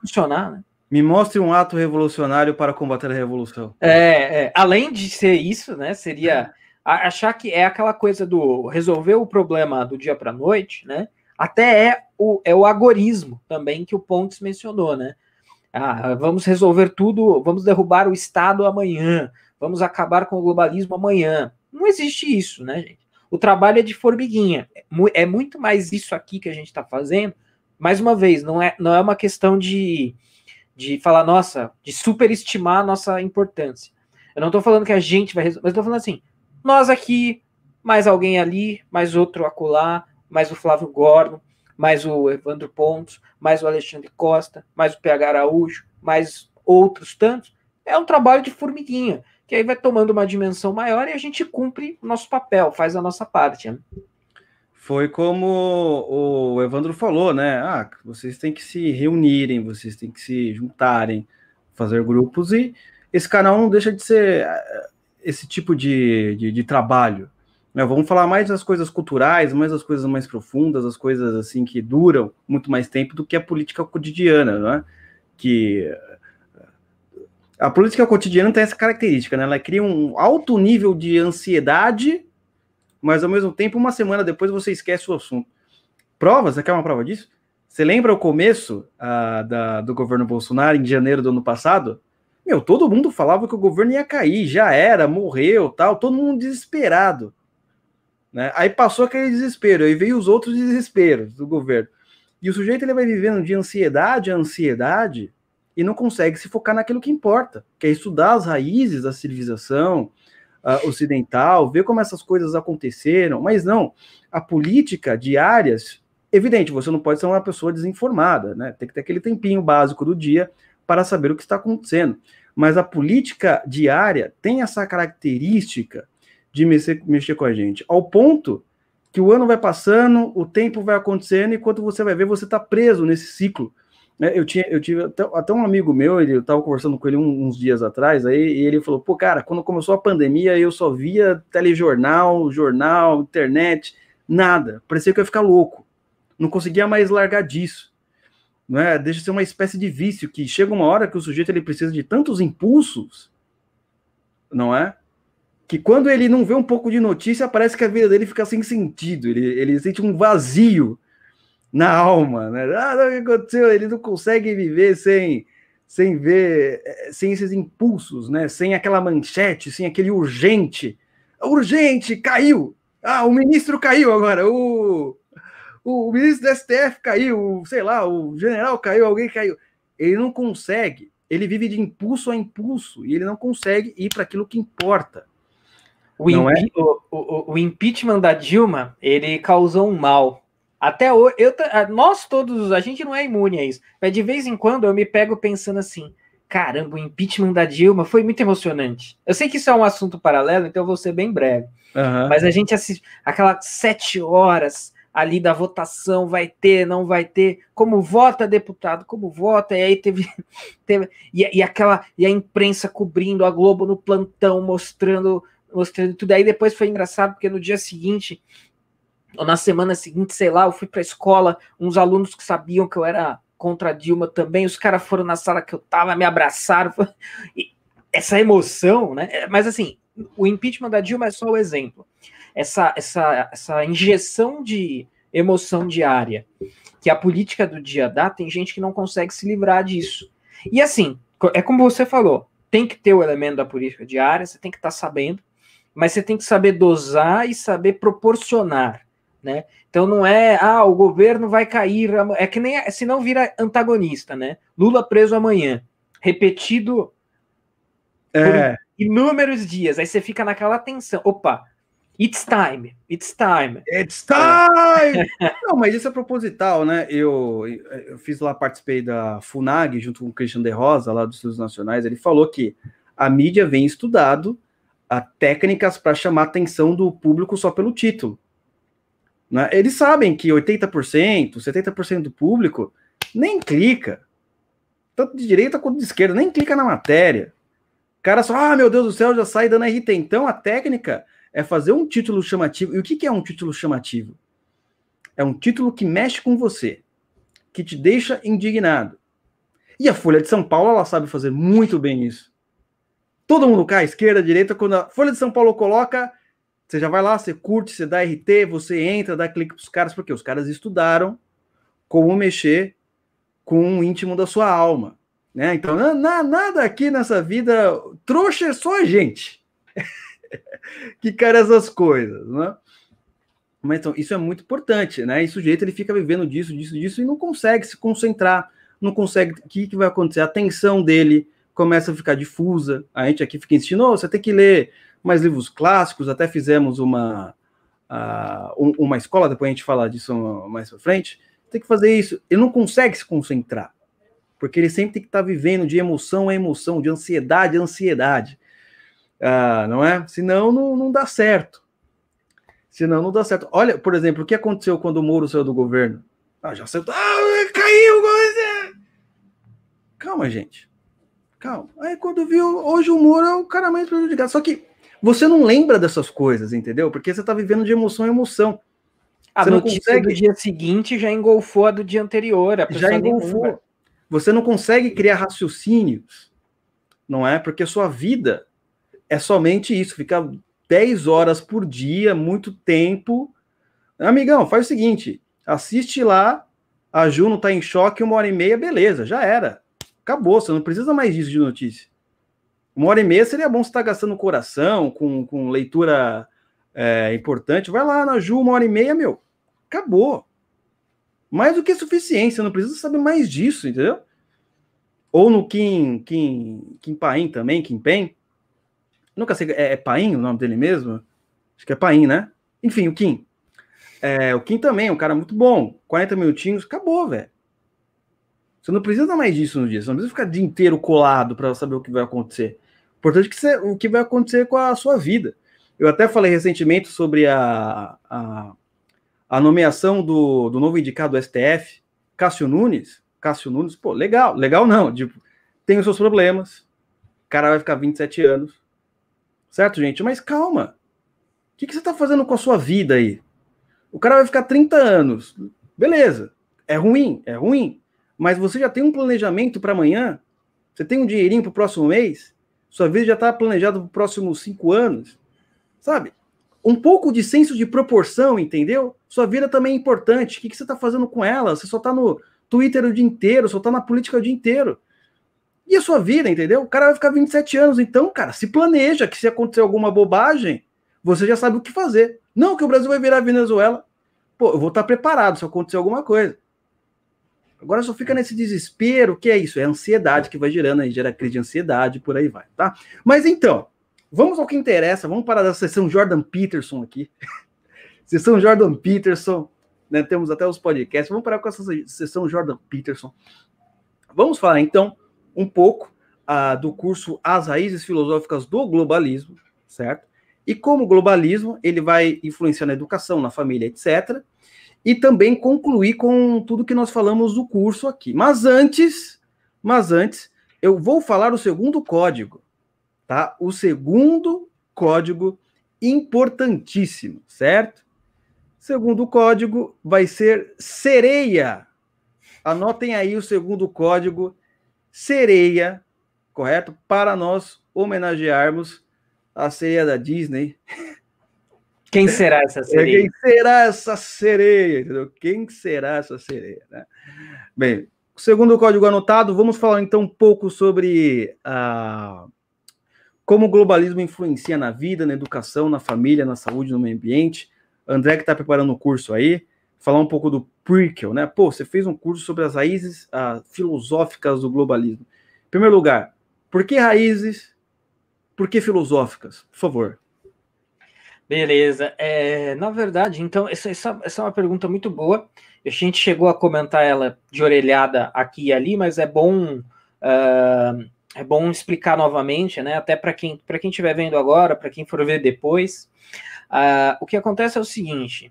funcionar, né? Me mostre um ato revolucionário para combater a revolução. É, é. além de ser isso, né? Seria é. achar que é aquela coisa do resolver o problema do dia para noite, né? Até é o, é o agorismo também que o Pontes mencionou, né? Ah, vamos resolver tudo, vamos derrubar o Estado amanhã, vamos acabar com o globalismo amanhã. Não existe isso, né, gente? O trabalho é de formiguinha. É, é muito mais isso aqui que a gente está fazendo. Mais uma vez, não é, não é uma questão de, de falar, nossa, de superestimar a nossa importância. Eu não estou falando que a gente vai resolver, mas estou falando assim, nós aqui, mais alguém ali, mais outro acolá, mais o Flávio Gordon, mais o Evandro Pontes, mais o Alexandre Costa, mais o PH Araújo, mais outros tantos, é um trabalho de formiguinha, que aí vai tomando uma dimensão maior e a gente cumpre o nosso papel, faz a nossa parte. Né? Foi como o Evandro falou, né? Ah, vocês têm que se reunirem, vocês têm que se juntarem, fazer grupos, e esse canal não deixa de ser eh, esse tipo de, de, de trabalho. Né? Vamos falar mais das coisas culturais, mais das coisas mais profundas, as coisas assim que duram muito mais tempo do que a política cotidiana, né? Que a política cotidiana tem essa característica, né? Ela cria um alto nível de ansiedade, mas ao mesmo tempo, uma semana depois você esquece o assunto. Provas, você quer uma prova disso? Você lembra o começo ah, da, do governo Bolsonaro em janeiro do ano passado? Meu, todo mundo falava que o governo ia cair, já era, morreu, tal, todo mundo desesperado. Né? Aí passou aquele desespero, aí veio os outros desesperos do governo. E o sujeito ele vai vivendo de ansiedade a ansiedade e não consegue se focar naquilo que importa, que é estudar as raízes da civilização uh, ocidental, ver como essas coisas aconteceram. Mas não, a política de áreas, evidente, você não pode ser uma pessoa desinformada, né? Tem que ter aquele tempinho básico do dia para saber o que está acontecendo. Mas a política diária tem essa característica de mexer, mexer com a gente. Ao ponto que o ano vai passando, o tempo vai acontecendo, e quando você vai ver, você está preso nesse ciclo. Né, eu, tinha, eu tive até, até um amigo meu, ele, eu estava conversando com ele uns dias atrás, aí e ele falou: pô, cara, quando começou a pandemia, eu só via telejornal, jornal, internet, nada. Parecia que eu ia ficar louco. Não conseguia mais largar disso. Não é? Deixa ser uma espécie de vício que chega uma hora que o sujeito ele precisa de tantos impulsos, não é? que quando ele não vê um pouco de notícia, parece que a vida dele fica sem sentido, ele, ele sente um vazio na alma, né? Ah, o que aconteceu? Ele não consegue viver sem, sem ver, eh, sem esses impulsos, né? Sem aquela manchete, sem aquele urgente. Urgente, caiu! Ah, o ministro caiu agora, o, o ministro do STF caiu, sei lá, o general caiu, alguém caiu. Ele não consegue, ele vive de impulso a impulso e ele não consegue ir para aquilo que importa. O, é? o, o, o, impeachment da Dilma, ele causou um mal. Até hoje, eu, nós todos, a gente não é imune a isso. Mas de vez em quando eu me pego pensando assim: caramba, o impeachment da Dilma foi muito emocionante. Eu sei que isso é um assunto paralelo, então eu vou ser bem breve. Uhum. Mas a gente assiste aquelas sete horas ali da votação, vai ter, não vai ter, como vota deputado, como vota, e aí teve, teve e, e aquela, e a imprensa cobrindo, a Globo no plantão, mostrando mostrando tudo. Aí depois foi engraçado, porque no dia seguinte, ou na semana seguinte, sei lá, eu fui para a escola, uns alunos que sabiam que eu era contra a Dilma também, os caras foram na sala que eu tava, me abraçaram. essa emoção, né? É, mas assim, o impeachment da Dilma é só o exemplo. Essa, essa, essa injeção de emoção diária que a política do dia dá, tem gente que não consegue se livrar disso. E assim, é como você falou, tem que ter o elemento da política diária, você tem que estar tá sabendo, mas você tem que saber dosar e saber proporcionar, né? Então não é, ah, o governo vai cair, é, é que nem, se não vira antagonista, né? Lula preso amanhã, repetido é. inúmeros dias, aí você fica naquela tensão, opa, it's time, it's time. It's time! É. Não, mas isso é proposital, né? Eu, eu fiz lá, participei da FUNAG, junto com o Christian de Rosa, lá dos Estudos Nacionais, ele falou que a mídia vem estudado técnicas para chamar a atenção do público só pelo título. Né? Eles sabem que 80%, 70% do público nem clica. Tanto de direita quanto de esquerda, nem clica na matéria. O cara só, ah, meu Deus do céu, já sai dando RT. Então a técnica é fazer um título chamativo. E o que, que é um título chamativo? É um título que mexe com você, que te deixa indignado. E a Folha de São Paulo, ela sabe fazer muito bem isso todo mundo cai, esquerda, direita. Quando a Folha de São Paulo coloca, você já vai lá, você curte, você dá RT, você entra, dá clique para os caras, porque os caras estudaram como mexer com o íntimo da sua alma. Né? Então, na, nada aqui nessa vida, trouxa é só a gente que cara essas coisas, né? Mas então, isso é muito importante, né? E o sujeito ele fica vivendo disso, disso, disso e não consegue se concentrar, não consegue. O que, que vai acontecer? A atenção dele começa a ficar difusa. A gente aqui fica insistindo, oh, você tem que ler mais livros clássicos, até fizemos uma, uh, uma escola, depois a gente fala disso mais para frente. Tem que fazer isso. Ele não consegue se concentrar, porque ele sempre tem que estar tá vivendo de emoção a emoção, de ansiedade a ansiedade. Uh, não é? Senão não, não dá certo. Senão não dá certo. Olha, por exemplo, o que aconteceu quando o Moro saiu do governo? Ah, já saiu. Ah, caiu! Calma, gente calma. Aí quando viu, hoje o Moro é o cara mais prejudicado. Só que você não lembra dessas coisas, entendeu? Porque você está vivendo de emoção em emoção. A você notícia consegue... do dia seguinte já engolfou a do dia anterior. já engolfou. Você não consegue criar raciocínios, não é? Porque sua vida é somente isso, ficar 10 horas por dia, muito tempo. Amigão, faz o seguinte, assiste lá, a Juno tá em choque, uma hora e meia, beleza, já era. Acabou, você não precisa mais disso de notícia. Uma hora e meia seria bom você estar tá gastando coração, com, com leitura é, importante. Vai lá na Ju, uma hora e meia, meu. Acabou. Mais do que suficiência, você não precisa saber mais disso, entendeu? Ou no Kim, Kim, Kim Paim também, Kim Pen. Nunca sei, é, é Paim o nome dele mesmo? Acho que é Paim, né? Enfim, o Kim. É, o Kim também, um cara muito bom. 40 minutinhos, acabou, velho. Você não precisa mais disso no dia, você não precisa ficar o dia inteiro colado para saber o que vai acontecer. O importante é que você, o que vai acontecer com a sua vida. Eu até falei recentemente sobre a, a, a nomeação do, do novo indicado do STF, Cássio Nunes. Cássio Nunes, pô, legal, legal não. Tipo, tem os seus problemas, o cara vai ficar 27 anos. Certo, gente? Mas calma. O que, que você está fazendo com a sua vida aí? O cara vai ficar 30 anos. Beleza. É ruim, é ruim mas você já tem um planejamento para amanhã, você tem um dinheirinho para o próximo mês, sua vida já está planejada para os próximos cinco anos, sabe? Um pouco de senso de proporção, entendeu? Sua vida também é importante. O que, que você está fazendo com ela? Você só está no Twitter o dia inteiro, só está na política o dia inteiro. E a sua vida, entendeu? O cara vai ficar 27 anos, então, cara, se planeja que se acontecer alguma bobagem, você já sabe o que fazer. Não que o Brasil vai virar Venezuela. Pô, eu vou estar tá preparado se acontecer alguma coisa. Agora só fica nesse desespero, que é isso, é ansiedade que vai gerando aí, gera crise de ansiedade, por aí vai, tá? Mas então, vamos ao que interessa, vamos parar da sessão Jordan Peterson aqui. sessão Jordan Peterson, né? Temos até os podcasts, vamos parar com essa sessão Jordan Peterson. Vamos falar então um pouco ah, do curso As Raízes Filosóficas do Globalismo, certo? E como o globalismo ele vai influenciar na educação, na família, etc e também concluir com tudo que nós falamos do curso aqui. Mas antes, mas antes, eu vou falar o segundo código, tá? O segundo código importantíssimo, certo? Segundo código vai ser sereia. Anotem aí o segundo código, sereia, correto? Para nós homenagearmos a sereia da Disney. Quem será essa é, sereia? Quem será essa sereia? Entendeu? Quem será essa sereia? Né? Bem, segundo o código anotado, vamos falar então um pouco sobre ah, como o globalismo influencia na vida, na educação, na família, na saúde, no meio ambiente. André que está preparando o curso aí, falar um pouco do Prequel, né? Pô, você fez um curso sobre as raízes ah, filosóficas do globalismo. Em primeiro lugar, por que raízes? Por que filosóficas? Por favor. Beleza. É, na verdade, então, essa, essa, essa é uma pergunta muito boa. A gente chegou a comentar ela de orelhada aqui e ali, mas é bom. Uh, é bom explicar novamente, né? Até para quem para quem estiver vendo agora, para quem for ver depois, uh, o que acontece é o seguinte.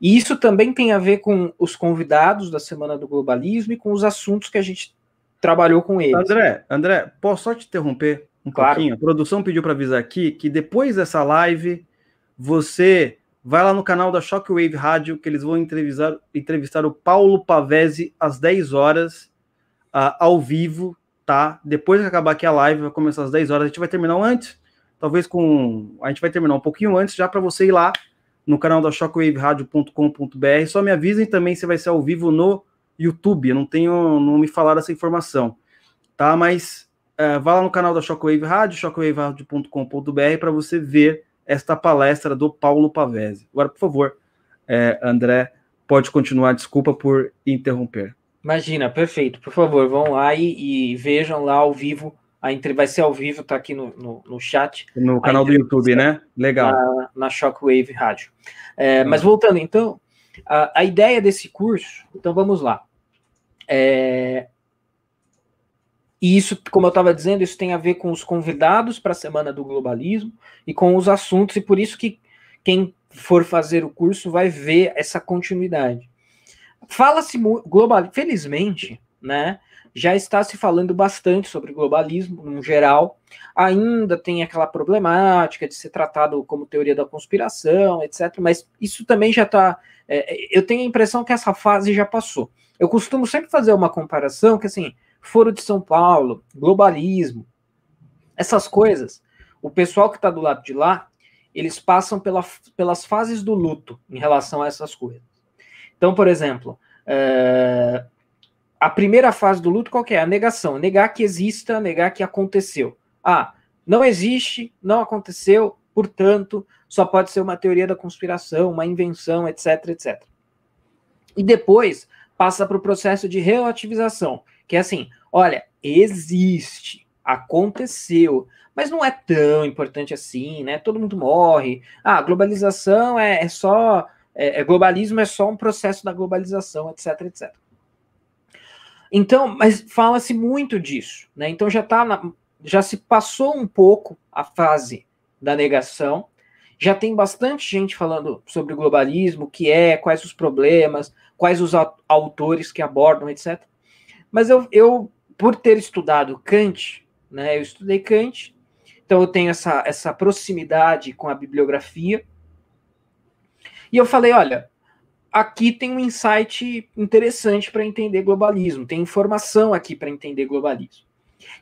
E isso também tem a ver com os convidados da Semana do Globalismo e com os assuntos que a gente trabalhou com eles. André, André, posso só te interromper um claro. pouquinho? A produção pediu para avisar aqui que depois dessa live você vai lá no canal da Shockwave Rádio, que eles vão entrevistar, entrevistar o Paulo Pavese às 10 horas, uh, ao vivo, tá? Depois que acabar aqui a live, vai começar às 10 horas. A gente vai terminar antes, talvez com. A gente vai terminar um pouquinho antes, já para você ir lá no canal da shockwaverádio.com.br. Só me avisem também se vai ser ao vivo no YouTube. Eu não tenho. Não me falaram essa informação, tá? Mas. Uh, vá lá no canal da Shockwave Rádio, shockwaveradio.com.br, para você ver esta palestra do Paulo Pavese. Agora, por favor, é, André, pode continuar, desculpa por interromper. Imagina, perfeito. Por favor, vão lá e, e vejam lá ao vivo. A entre... Vai ser ao vivo, tá aqui no, no, no chat. No canal do YouTube, é, né? Legal. Na, na Shockwave Rádio. É, mas voltando, então, a, a, ideia desse curso, então vamos lá. É, e isso, como eu estava dizendo, isso tem a ver com os convidados para a Semana do Globalismo e com os assuntos, e por isso que quem for fazer o curso vai ver essa continuidade. Fala-se global, felizmente, né? Já está se falando bastante sobre globalismo no geral. Ainda tem aquela problemática de ser tratado como teoria da conspiração, etc. Mas isso também já está. É, é, eu tenho a impressão que essa fase já passou. Eu costumo sempre fazer uma comparação que assim Foro de São Paulo, globalismo, essas coisas. O pessoal que está do lado de lá, eles passam pela, pelas fases do luto em relação a essas coisas. Então, por exemplo, é, a primeira fase do luto qual é? A negação, negar que exista, negar que aconteceu. Ah, não existe, não aconteceu, portanto, só pode ser uma teoria da conspiração, uma invenção, etc, etc. E depois passa para o processo de relativização que é assim: olha, existe, aconteceu, mas não é tão importante assim, né? Todo mundo morre. Ah, globalização é, é só. É, é, globalismo é só um processo da globalização, etc, etc. Então, mas fala-se muito disso, né? Então já tá na, já se passou um pouco a fase da negação, já tem bastante gente falando sobre o globalismo, o que é, quais os problemas, quais os autores que abordam, etc. Mas eu, eu por ter estudado Kant, né, eu estudei Kant, então eu tenho essa, essa proximidade com a bibliografia. E eu falei, olha, aqui tem um insight interessante para entender globalismo, tem informação aqui para entender globalismo.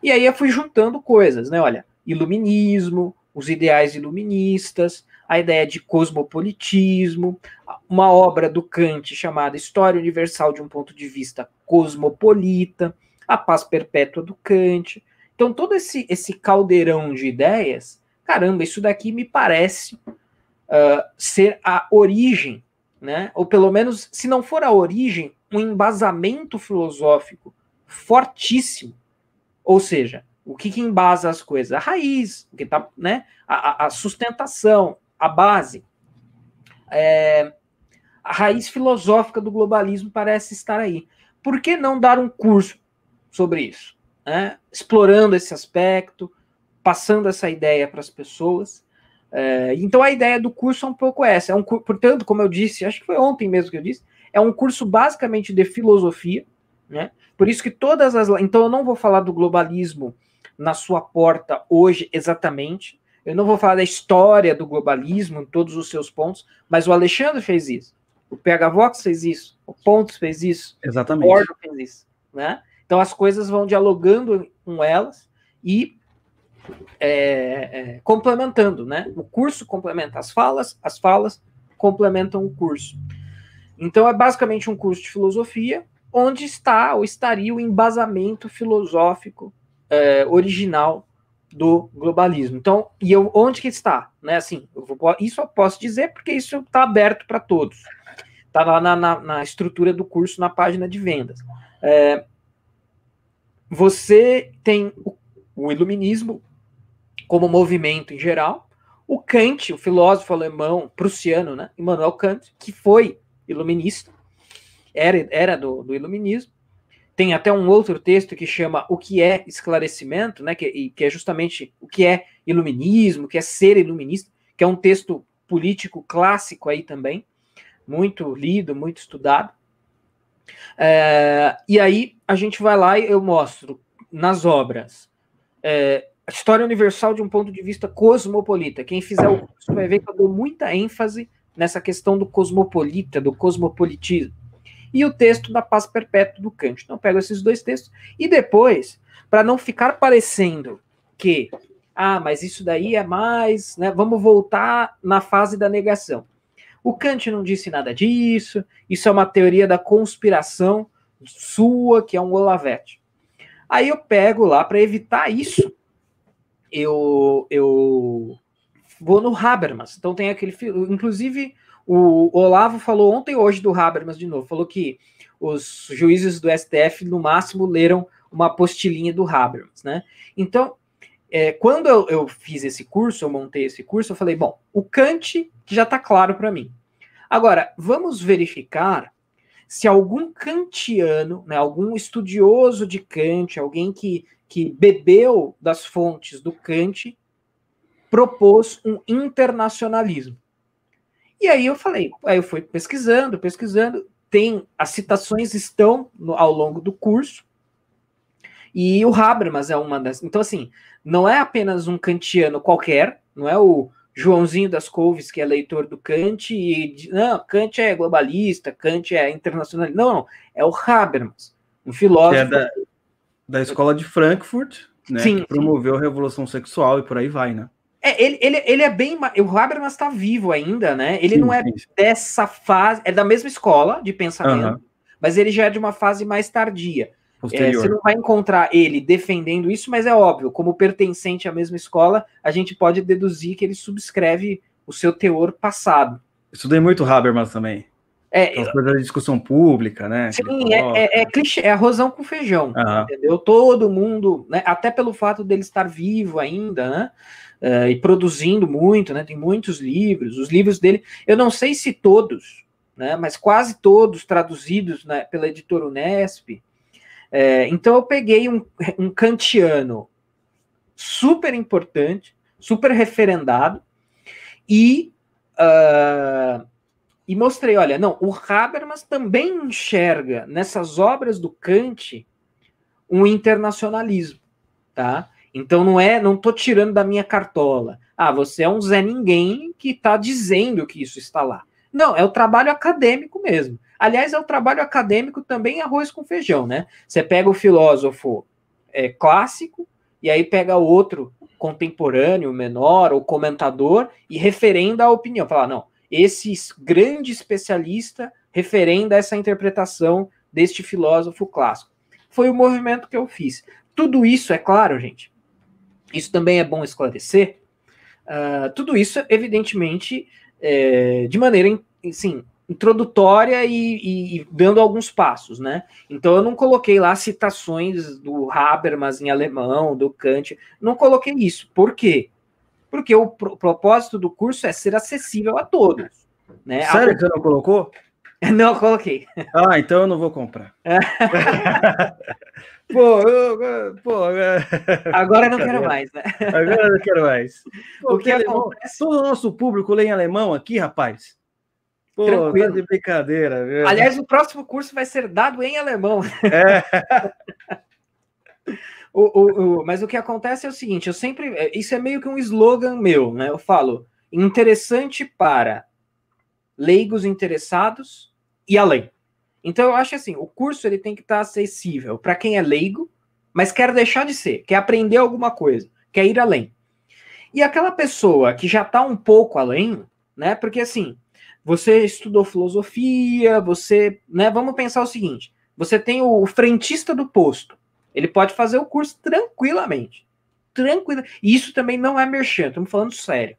E aí eu fui juntando coisas, né? Olha, iluminismo, os ideais iluministas, a ideia de cosmopolitismo, uma obra do Kant chamada História Universal de um Ponto de Vista Cosmopolita, a Paz Perpétua do Kant. Então, todo esse, esse caldeirão de ideias, caramba, isso daqui me parece uh, ser a origem, né? ou pelo menos, se não for a origem, um embasamento filosófico fortíssimo. Ou seja, o que, que embasa as coisas? A raiz, o que tá, né? a, a sustentação, a base, é, a raiz filosófica do globalismo parece estar aí. Por que não dar um curso sobre isso? Né? Explorando esse aspecto, passando essa ideia para as pessoas. É, então a ideia do curso é um pouco essa. É um, portanto, como eu disse, acho que foi ontem mesmo que eu disse, é um curso basicamente de filosofia, né? Por isso que todas as. Então eu não vou falar do globalismo na sua porta hoje exatamente, eu não vou falar da história do globalismo em todos os seus pontos, mas o Alexandre fez isso. O PH Vox fez isso, o Pontos fez isso, Exatamente. o Ordo fez isso, né? Então as coisas vão dialogando com elas e é, é, complementando, né? O curso complementa as falas, as falas complementam o curso. Então é basicamente um curso de filosofia onde está ou estaria o embasamento filosófico é, original do globalismo. Então, e eu, onde que está? Né, assim, eu vou, isso eu posso dizer porque isso está aberto para todos. Está lá na, na, na, estrutura do curso, na página de vendas. É, você tem o, o iluminismo como movimento em geral, o Kant, o filósofo alemão, prussiano, né, Immanuel Kant, que foi iluminista, era, era do, do iluminismo, tem até um outro texto que chama O que é esclarecimento, né, que, que é justamente o que é iluminismo, o que é ser iluminista, que é um texto político clássico aí também, muito lido, muito estudado. É, e aí a gente vai lá e eu mostro nas obras é, a história universal de um ponto de vista cosmopolita. Quem fizer o curso vai ver que eu dou muita ênfase nessa questão do cosmopolita, do cosmopolitismo e o texto da paz perpétua do Kant. Então, eu pego esses dois textos e depois, para não ficar parecendo que, ah, mas isso daí é mais, né, vamos voltar na fase da negação. O Kant não disse nada disso, isso é uma teoria da conspiração sua, que é um Olavete. Aí eu pego lá, para evitar isso, eu, eu vou no Habermas. Então tem aquele. Inclusive, o Olavo falou ontem hoje do Habermas de novo, falou que os juízes do STF, no máximo, leram uma apostilinha do Habermas, né? Então, é, quando eu, eu, fiz esse curso, eu montei esse curso, eu falei, bom, o Kant já está claro para mim. Agora, vamos verificar se algum kantiano, né, algum estudioso de Kant, alguém que, que bebeu das fontes do Kant, propôs um internacionalismo. E aí eu falei, aí eu fui pesquisando, pesquisando, tem as citações estão no, ao longo do curso. E o Habermas é uma das. Então, assim, não é apenas um kantiano qualquer, não é o Joãozinho das Couves, que é leitor do Kant, e não, Kant é globalista, Kant é internacionalista. Não, não, é o Habermas, um filósofo. Que é da, da escola de Frankfurt, né? Sim, que promoveu sim. a revolução sexual e por aí vai, né? É, ele, ele, ele é bem. O Habermas está vivo ainda, né? Ele sim, não é sim. dessa fase, é da mesma escola de pensamento, uhum. mas ele já é de uma fase mais tardia. É, você não vai encontrar ele defendendo isso, mas é óbvio, como pertencente à mesma escola, a gente pode deduzir que ele subscreve o seu teor passado. Estudei muito Habermas também. É, então, As coisas da discussão pública, né? Sim, é, é, é, clichê, é arrozão com feijão, uhum. entendeu? Todo mundo, né, até pelo fato dele estar vivo ainda, né? uh, e produzindo muito, né? Tem muitos livros. Os livros dele, eu não sei se todos, né? Mas quase todos traduzidos né, pela editora Unesp. É, então eu peguei um, um kantiano super importante, super referendado, e, uh, e mostrei, olha, não, o Habermas também enxerga nessas obras do Kant um internacionalismo, tá? Então não é, não tô tirando da minha cartola. Ah, você é um Zé Ninguém que está dizendo que isso está lá. Não, é o trabalho acadêmico mesmo. Aliás, é o trabalho acadêmico também arroz com feijão, né? Você pega o filósofo é, clássico e aí pega outro contemporâneo, menor, ou comentador, e referenda a opinião. Fala, não, esse grande especialista referenda essa interpretação deste filósofo clássico. Foi o movimento que eu fiz. Tudo isso, é claro, gente, isso também é bom esclarecer. Uh, tudo isso, evidentemente, é, de maneira assim, introdutória e, e, dando alguns passos, né? Então eu não coloquei lá citações do Habermas em alemão, do Kant, não coloquei isso. Por quê? Porque o pro propósito do curso é ser acessível a todos. Né? Sério a... que você não colocou? Não, coloquei. Ah, então eu não vou comprar. Pô, eu, pô, agora... não quero mais, né? Agora não quero mais. Pô, o que acontece? Todo o nosso público lê em alemão aqui, rapaz. Pô, tá Tranquilo. tá de brincadeira. Aliás, o próximo curso vai ser dado em alemão. É. o, o, o, mas o que acontece é o seguinte, eu sempre... É, isso é meio que um slogan meu, né? Eu falo, interessante para leigos interessados e além. Então eu acho assim, o curso ele tem que estar tá acessível para quem é leigo, mas quer deixar de ser, quer aprender alguma coisa, quer ir além. E aquela pessoa que já está um pouco além, né? Porque assim, você estudou filosofia, você, né? Vamos pensar o seguinte: você tem o frentista do posto, ele pode fazer o curso tranquilamente, tranquila. E isso também não é merchan, estamos falando sério.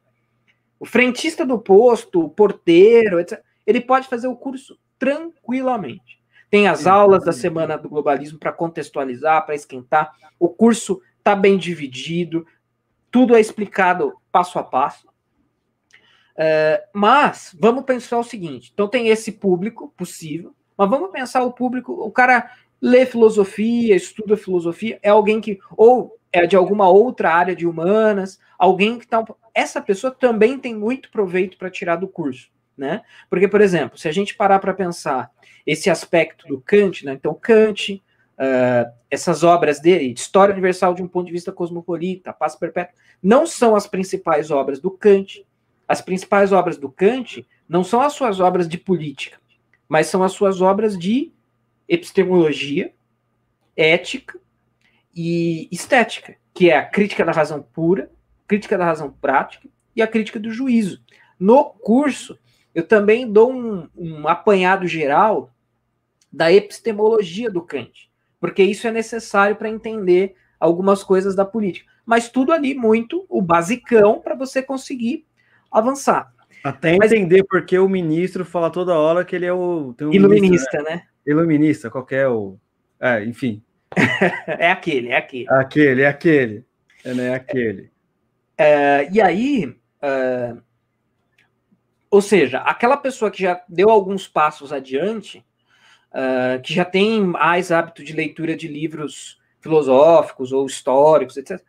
O frentista do posto, o porteiro, etc. Ele pode fazer o curso tranquilamente. Tem as aulas da semana do globalismo para contextualizar, para esquentar. O curso está bem dividido, tudo é explicado passo a passo. É, mas vamos pensar o seguinte: então tem esse público possível, mas vamos pensar o público, o cara lê filosofia, estuda filosofia, é alguém que ou é de alguma outra área de humanas, alguém que está. Essa pessoa também tem muito proveito para tirar do curso né? Porque, por exemplo, se a gente parar para pensar esse aspecto do Kant, né? Então, Kant, uh, essas obras dele, História Universal de um Ponto de Vista Cosmopolita, Passo Perpétuo não são as principais obras do Kant. As principais obras do Kant não são as suas obras de política, mas são as suas obras de epistemologia, ética e estética, que é a crítica da razão pura, crítica da razão prática e a crítica do juízo. No curso, eu também dou um, um apanhado geral da epistemologia do Kant, porque isso é necessário para entender algumas coisas da política. Mas tudo ali muito o basicão para você conseguir avançar. Até entender porque o ministro fala toda hora que ele é o. Um iluminista, ministro, né? né? Iluminista, qualquer é o. É, enfim. é aquele, é aquele. Aquele, é aquele. É, né? É aquele. É, e aí, uh, ou seja, aquela pessoa que já deu alguns passos adiante, uh, que já tem mais hábito de leitura de livros filosóficos ou históricos, etc.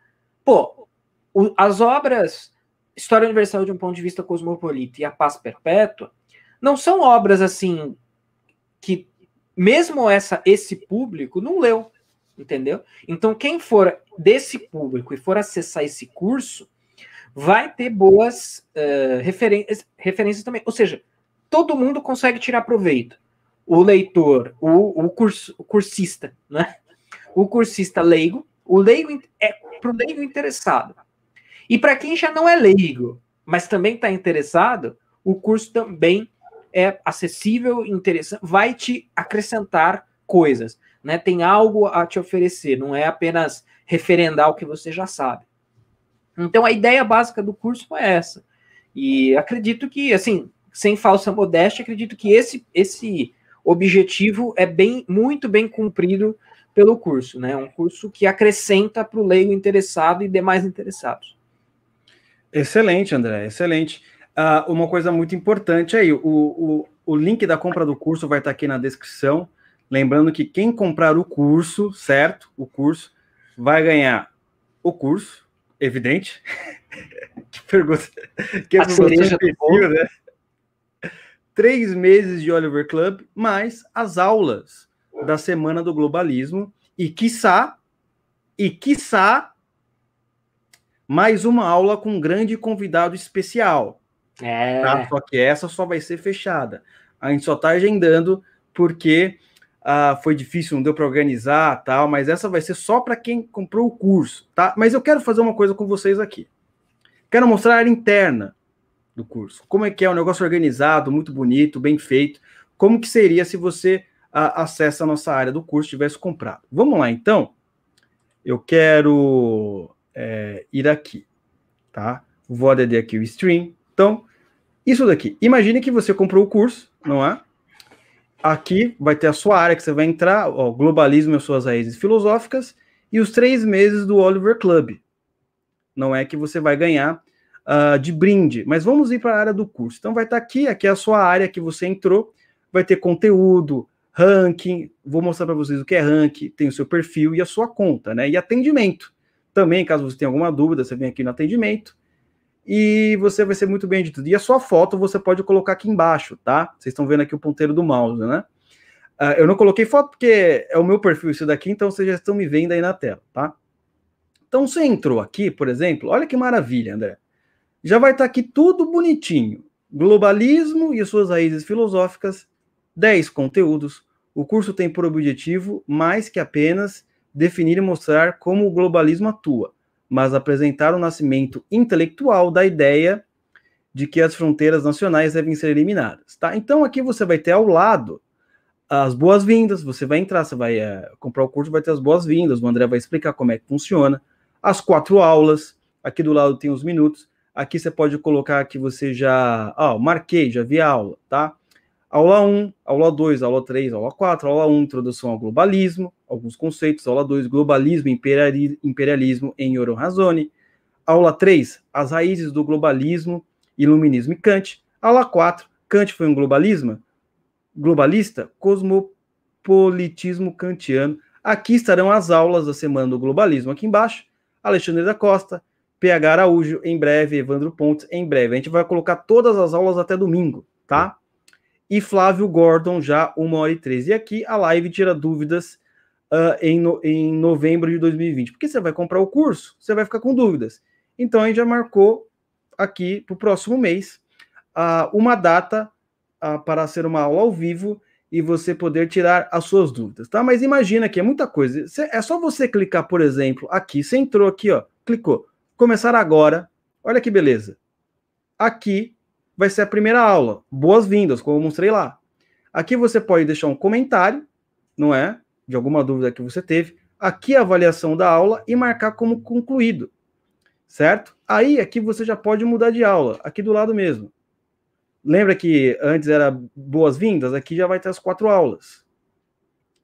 Pô, o, as obras História Universal de um Ponto de Vista Cosmopolita e A Paz Perpétua não são obras assim que mesmo essa esse público não leu, entendeu? Então quem for desse público e for acessar esse curso, vai ter boas uh, eh, referências, referências também. Ou seja, todo mundo consegue tirar proveito. O leitor, o, o, curso, o cursista, né? O cursista leigo, o leigo é para o leigo interessado. E para quem já não é leigo, mas também está interessado, o curso também é acessível, interessante, vai te acrescentar coisas, né? Tem algo a te oferecer, não é apenas referendar o que você já sabe. Então a ideia básica do curso foi essa. E acredito que, assim, sem falsa modéstia, acredito que esse, esse objetivo é bem muito bem cumprido pelo curso, né? Um curso que acrescenta para o leigo interessado e demais interessados. Excelente, André, excelente. Uh, uma coisa muito importante aí, o, o, o link da compra do curso vai estar aqui na descrição. Lembrando que quem comprar o curso, certo? O curso vai ganhar o curso, evidente. que pergunta. Que a cereja perfil, né? Três meses de Oliver Club, mais as aulas da Semana do Globalismo e, quiçá, e quiçá, mais uma aula com um grande convidado especial. É. Tá? Só que essa só vai ser fechada. A gente só está agendando porque ah, foi difícil, não deu para organizar, tal, mas essa vai ser só para quem comprou o curso, tá? Mas eu quero fazer uma coisa com vocês aqui. Quero mostrar a área interna do curso. Como é que é um negócio organizado, muito bonito, bem feito. Como que seria se você ah, acessa a nossa área do curso tivesse comprado? Vamos lá, então. Eu quero é, ir aqui, tá? Vou aderir aqui o stream. Então, isso daqui. Imagine que você comprou o curso, não é? Aqui vai ter a sua área que você vai entrar, ó, globalismo e as suas raízes filosóficas, e os três meses do Oliver Club. Não é que você vai ganhar uh, de brinde, mas vamos ir para a área do curso. Então vai estar tá aqui, aqui é a sua área que você entrou, vai ter conteúdo, ranking, vou mostrar para vocês o que é ranking, tem o seu perfil e a sua conta, né? E atendimento. Também, caso você tenha alguma dúvida, você vem aqui no atendimento e você vai ser muito bem editado. E a sua foto você pode colocar aqui embaixo, tá? Vocês estão vendo aqui o ponteiro do mouse, né? Uh, eu não coloquei foto porque é o meu perfil isso daqui, então vocês já estão me vendo aí na tela, tá? Então você entrou aqui, por exemplo, olha que maravilha, André. Já vai estar tá aqui tudo bonitinho. Globalismo e suas raízes filosóficas, 10 conteúdos. O curso tem por objetivo mais que apenas definir e mostrar como o globalismo atua mas apresentar o nascimento intelectual da ideia de que as fronteiras nacionais devem ser eliminadas, tá? Então aqui você vai ter ao lado as boas-vindas, você vai entrar, você vai é, comprar o curso, vai ter as boas-vindas, o André vai explicar como é que funciona, as quatro aulas, aqui do lado tem os minutos, aqui você pode colocar que você já, ó, marquei, já vi a aula, tá? Aula 1, aula 2, aula 3, aula 4, aula 1, introdução ao globalismo, alguns conceitos. Aula 2, globalismo e imperialismo em Yoro Razone. Aula 3, as raízes do globalismo, iluminismo e Kant. Aula 4, Kant foi um globalismo? Globalista? Cosmopolitismo kantiano. Aqui estarão as aulas da Semana do Globalismo. Aqui embaixo, Alexandre da Costa, PH Araújo, em breve, Evandro Pontes, em breve. A gente vai colocar todas as aulas até domingo, tá? E Flávio Gordon, já 1 hora e 13. E aqui a live tira dúvidas uh, em, no, em novembro de 2020? Porque você vai comprar o curso, você vai ficar com dúvidas. Então a gente já marcou aqui para o próximo mês uh, uma data uh, para ser uma aula ao vivo e você poder tirar as suas dúvidas, tá? Mas imagina que é muita coisa. Cê, é só você clicar, por exemplo, aqui. Você entrou aqui, ó, clicou. Começar agora. Olha que beleza. Aqui vai ser a primeira aula. Boas-vindas, como eu mostrei lá. Aqui você pode deixar um comentário, não é? de alguma dúvida que você teve, aqui a avaliação da aula e marcar como concluído, certo? Aí aqui é você já pode mudar de aula, aqui do lado mesmo. Lembra que antes era boas-vindas? Aqui já vai ter as quatro aulas.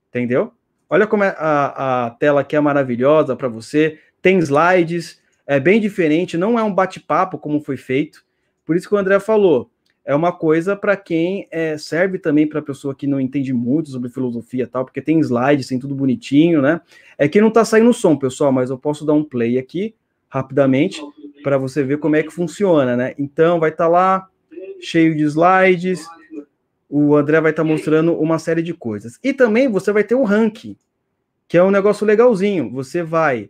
Entendeu? Olha como é a, a tela aqui é maravilhosa para você. Tem slides, é bem diferente, não é um bate-papo como foi feito. Por isso que o André falou, é uma coisa para quem é, serve também para a pessoa que não entende muito sobre filosofia e tal, porque tem slides, tem tudo bonitinho, né? É que não está saindo o som, pessoal, mas eu posso dar um play aqui rapidamente para você ver como é que funciona, né? Então vai estar tá lá cheio de slides. O André vai estar tá mostrando uma série de coisas. E também você vai ter um ranking, que é um negócio legalzinho. Você vai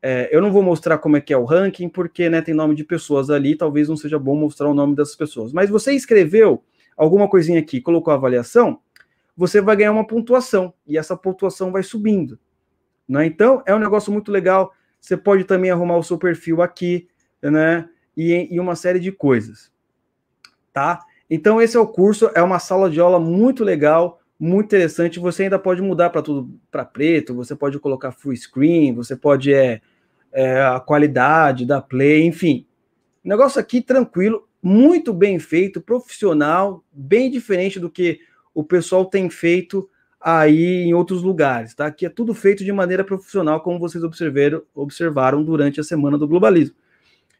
é, eu não vou mostrar como é que é o ranking, porque né, tem nome de pessoas ali, talvez não seja bom mostrar o nome dessas pessoas. Mas você escreveu alguma coisinha aqui, colocou a avaliação, você vai ganhar uma pontuação, e essa pontuação vai subindo. Né? Então, é um negócio muito legal. Você pode também arrumar o seu perfil aqui, né? E, e uma série de coisas. Tá? Então, esse é o curso, é uma sala de aula muito legal muito interessante. Você ainda pode mudar para tudo para preto, você pode colocar full screen, você pode é, é, a qualidade da play, enfim. Negócio aqui tranquilo, muito bem feito, profissional, bem diferente do que o pessoal tem feito aí em outros lugares, tá? Aqui é tudo feito de maneira profissional, como vocês observaram, observaram durante a semana do globalismo.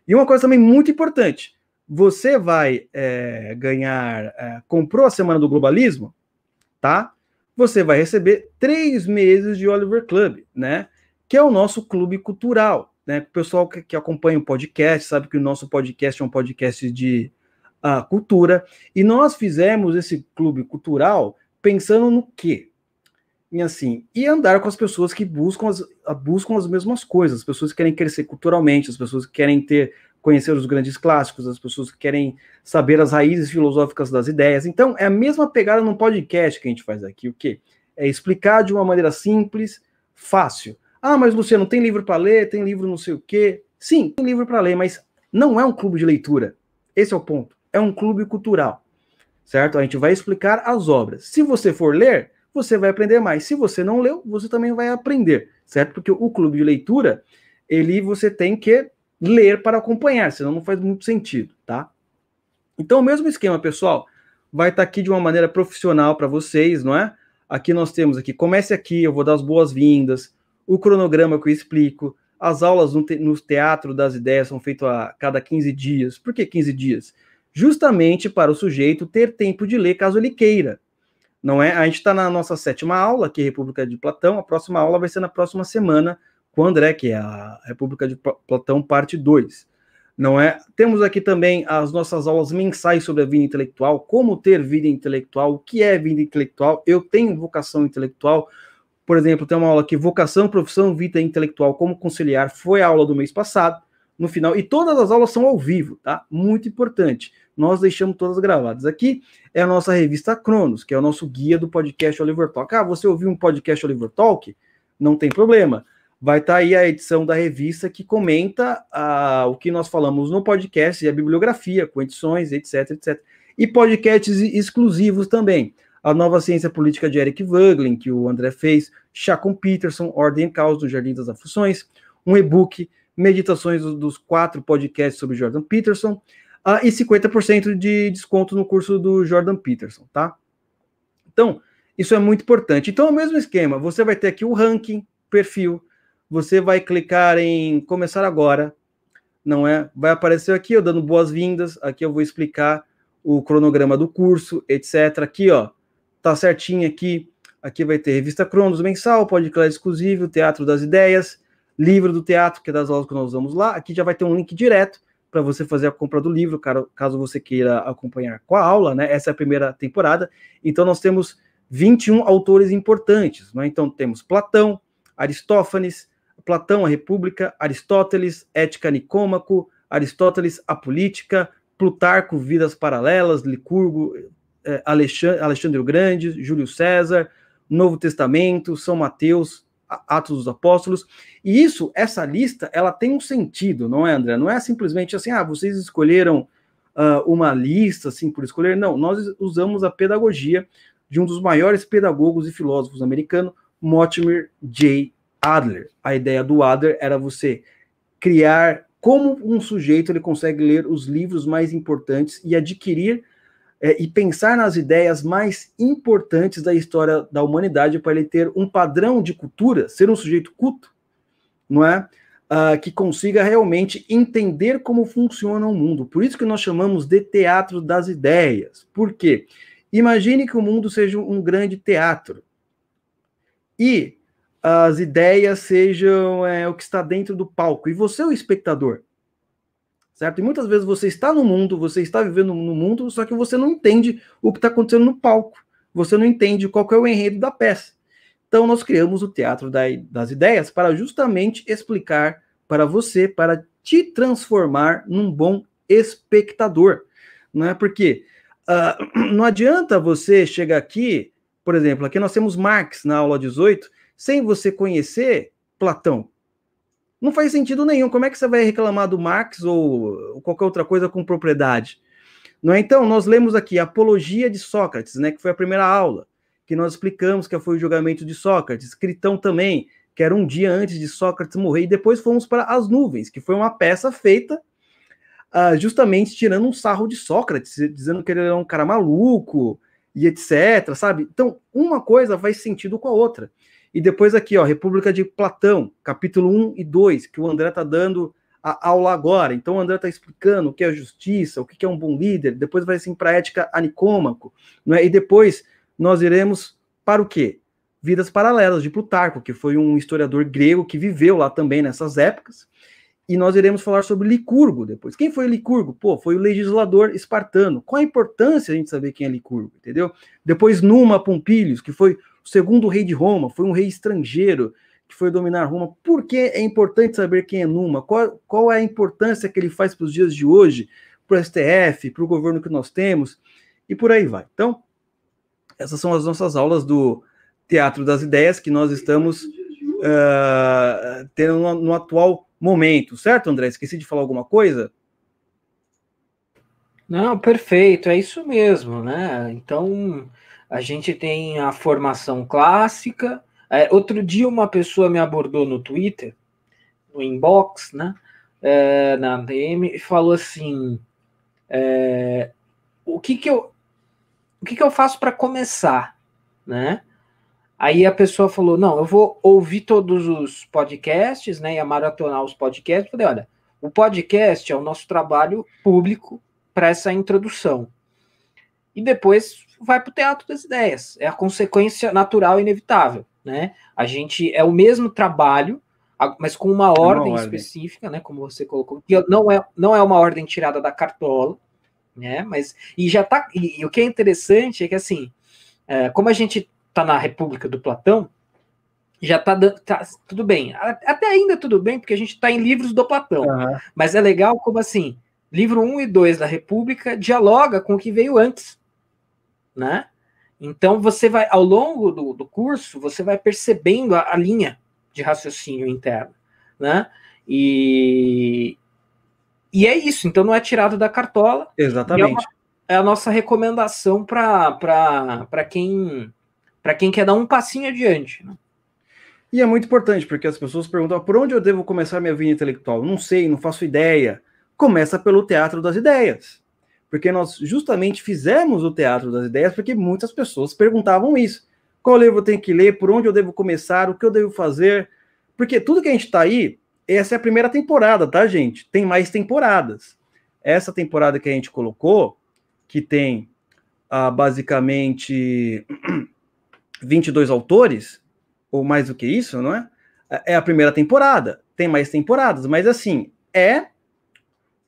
E uma coisa também muito importante: você vai é, ganhar, é, comprou a semana do globalismo, tá? Você vai receber três meses de Oliver Club, né? Que é o nosso clube cultural, né? O pessoal que, que acompanha o podcast sabe que o nosso podcast é um podcast de uh, cultura e nós fizemos esse clube cultural pensando no quê? E assim, e andar com as pessoas que buscam as, buscam as mesmas coisas, as pessoas que querem crescer culturalmente, as pessoas que querem ter conhecer os grandes clássicos, as pessoas que querem saber as raízes filosóficas das ideias. Então, é a mesma pegada num podcast que a gente faz aqui, o quê? É explicar de uma maneira simples, fácil. Ah, mas Luciano, tem livro para ler, tem livro não sei o quê. Sim, tem livro para ler, mas não é um clube de leitura. Esse é o ponto. É um clube cultural. Certo? A gente vai explicar as obras. Se você for ler, você vai aprender mais. Se você não leu, você também vai aprender, certo? Porque o clube de leitura, ele você tem que ler para acompanhar, senão não faz muito sentido, tá? Então, o mesmo esquema, pessoal, vai estar tá aqui de uma maneira profissional para vocês, não é? Aqui nós temos aqui, comece aqui, eu vou dar as boas-vindas, o cronograma que eu explico, as aulas no, te, no Teatro das Ideias são feitas a cada 15 dias. Por que 15 dias? Justamente para o sujeito ter tempo de ler caso ele queira. Não é? A gente está na nossa sétima aula aqui, República de Platão. A próxima aula vai ser na próxima semana, com André, que é a República de Platão, parte 2. Não é? Temos aqui também as nossas aulas mensais sobre a vida intelectual, como ter vida intelectual, o que é vida intelectual, eu tenho vocação intelectual. Por exemplo, tem uma aula aqui, vocação, profissão, vida intelectual, como conciliar, foi a aula do mês passado, no final. E todas as aulas são ao vivo, tá? Muito importante. Nós deixamos todas gravadas. Aqui é a nossa revista Cronos, que é o nosso guia do podcast Oliver Talk. Ah, você ouviu um podcast Oliver Talk? Não tem problema vai estar tá aí a edição da revista que comenta a, o que nós falamos no podcast e a bibliografia, com edições, etc, etc. E podcasts exclusivos também. A Nova Ciência Política de Eric Voglin, que o André fez, Chá com Peterson, Ordem e Caos do Jardim das Aflições, um e-book, meditações dos quatro podcasts sobre Jordan Peterson, uh, e 50% de desconto no curso do Jordan Peterson, tá? Então, isso é muito importante. Então, é o mesmo esquema, você vai ter aqui o ranking, perfil, você vai clicar em começar agora, não é? Vai aparecer aqui, eu dando boas-vindas. Aqui eu vou explicar o cronograma do curso, etc. Aqui, ó, tá certinho aqui. Aqui vai ter revista Cronos mensal, podcast exclusivo, Teatro das Ideias, livro do teatro, que é das aulas que nós usamos lá. Aqui já vai ter um link direto para você fazer a compra do livro, caso você queira acompanhar com a aula, né? Essa é a primeira temporada. Então nós temos 21 autores importantes, né? Então temos Platão, Aristófanes, Platão, a República, Aristóteles, Ética Nicômaco, Aristóteles, a Política, Plutarco, Vidas Paralelas, Licurgo, eh, Alexandre o Grande, Júlio César, Novo Testamento, São Mateus, Atos dos Apóstolos. E isso, essa lista, ela tem um sentido, não é, André? Não é simplesmente assim, ah, vocês escolheram uh, uma lista, assim, por escolher. Não, nós usamos a pedagogia de um dos maiores pedagogos e filósofos americanos, Mortimer J. Adler. A ideia do Adler era você criar como um sujeito ele consegue ler os livros mais importantes e adquirir é, e pensar nas ideias mais importantes da história da humanidade para ele ter um padrão de cultura, ser um sujeito culto, não é? Uh, que consiga realmente entender como funciona o mundo. Por isso que nós chamamos de teatro das ideias. Por quê? Imagine que o mundo seja um grande teatro. E as ideias sejam é, o que está dentro do palco e você é o espectador. Certo? E muitas vezes você está no mundo, você está vivendo no mundo, só que você não entende o que está acontecendo no palco. Você não entende qual é o enredo da peça. Então, nós criamos o Teatro das Ideias para justamente explicar para você, para te transformar num bom espectador. Não é porque uh, não adianta você chegar aqui, por exemplo, aqui nós temos Marx na aula 18, sem você conhecer Platão. Não faz sentido nenhum. Como é que você vai reclamar do Marx ou qualquer outra coisa com propriedade? Não é? Então, nós lemos aqui a Apologia de Sócrates, né, que foi a primeira aula, que nós explicamos que foi o julgamento de Sócrates, Critão também, que era um dia antes de Sócrates morrer, e depois fomos para As Nuvens, que foi uma peça feita uh, justamente tirando um sarro de Sócrates, dizendo que ele era um cara maluco e etc, sabe? Então, uma coisa faz sentido com a outra. E depois aqui, ó, República de Platão, capítulo 1 e 2, que o André está dando a aula agora. Então o André está explicando o que é justiça, o que é um bom líder, depois vai assim para a ética anicômaco, é E depois nós iremos para o quê? Vidas Paralelas de Plutarco, que foi um historiador grego que viveu lá também nessas épocas. E nós iremos falar sobre Licurgo depois. Quem foi Licurgo? Pô, foi o legislador espartano. Qual a importância a gente saber quem é Licurgo, entendeu? Depois Numa Pompílios, que foi o segundo rei de Roma foi um rei estrangeiro que foi dominar Roma. Por que é importante saber quem é Numa? Qual, qual é a importância que ele faz para os dias de hoje, para o STF, para o governo que nós temos e por aí vai. Então, essas são as nossas aulas do Teatro das Ideias que nós estamos uh, tendo no, no atual momento, certo, André? Esqueci de falar alguma coisa? Não, perfeito, é isso mesmo, né? Então, a gente tem a formação clássica. É, outro dia uma pessoa me abordou no Twitter, no inbox, né? É, na DM, e falou assim: é, o que que eu o que que eu faço para começar, né? Aí a pessoa falou: não, eu vou ouvir todos os podcasts, né? Ia maratonar os podcasts. Eu falei: olha, o podcast é o nosso trabalho público para essa introdução. E depois vai para o teatro das ideias. É a consequência natural e inevitável. Né? A gente é o mesmo trabalho, mas com uma é ordem, uma ordem. específica, né? Como você colocou, que não é, não é uma ordem tirada da cartola, né? Mas e já tá. E, e o que é interessante é que assim, é, como a gente está na República do Platão, já tá, tá tudo bem. Até ainda tudo bem, porque a gente está em livros do Platão. Uhum. Mas é legal como assim, livro 1 e 2 da República dialoga com o que veio antes né? Então você vai, ao longo do, do curso, você vai percebendo a, a linha de raciocínio interno, né? E, e é isso, então não é tirado da cartola. Exatamente. É, uma, é, a nossa recomendação para quem para quem quer dar um passinho adiante. Né? E é muito importante, porque as pessoas perguntam por onde eu devo começar minha vida intelectual? Não sei, não faço ideia. Começa pelo teatro das ideias. Porque nós justamente fizemos o teatro das ideias porque muitas pessoas perguntavam isso. Qual livro eu tenho que ler? Por onde eu devo começar? O que eu devo fazer? Porque tudo que a gente está aí, essa é a primeira temporada, tá, gente? Tem mais temporadas. Essa temporada que a gente colocou, que tem ah, basicamente 22 autores, ou mais do que isso, não é? É a primeira temporada. Tem mais temporadas, mas assim, é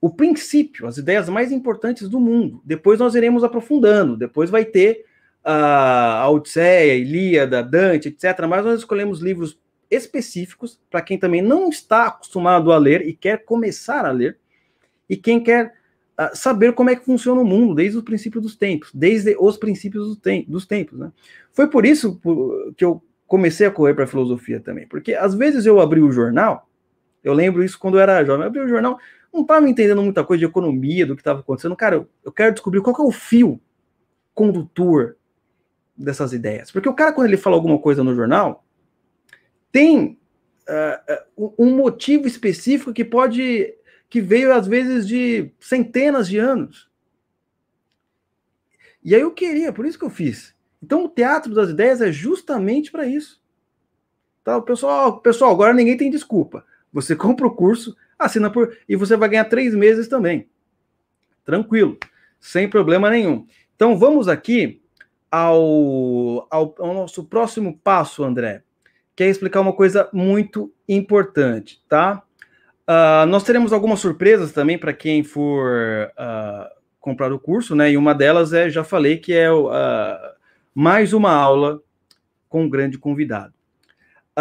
o princípio, as ideias mais importantes do mundo. Depois nós iremos aprofundando, depois vai ter a, ah, a Odisseia, Ilíada, Dante, etc. Mas nós escolhemos livros específicos para quem também não está acostumado a ler e quer começar a ler, e quem quer uh, saber como é que funciona o mundo desde os princípios dos tempos, desde os princípios do dos tempos. Né? Foi por isso que eu comecei a correr para a filosofia também, porque às vezes eu abri o jornal, eu lembro isso quando eu era jovem, eu abri o jornal, não tá estava entendendo muita coisa de economia, do que estava acontecendo. Cara, eu, eu quero descobrir qual que é o fio condutor dessas ideias. Porque o cara, quando ele fala alguma coisa no jornal, tem uh, um motivo específico que pode. que veio às vezes de centenas de anos. E aí eu queria, por isso que eu fiz. Então o teatro das ideias é justamente para isso. Tá, o pessoal, pessoal, agora ninguém tem desculpa. Você compra o curso, assina por. e você vai ganhar três meses também. Tranquilo, sem problema nenhum. Então vamos aqui ao, ao, ao nosso próximo passo, André, que é explicar uma coisa muito importante, tá? Uh, nós teremos algumas surpresas também para quem for uh, comprar o curso, né? E uma delas é, já falei, que é uh, mais uma aula com um grande convidado.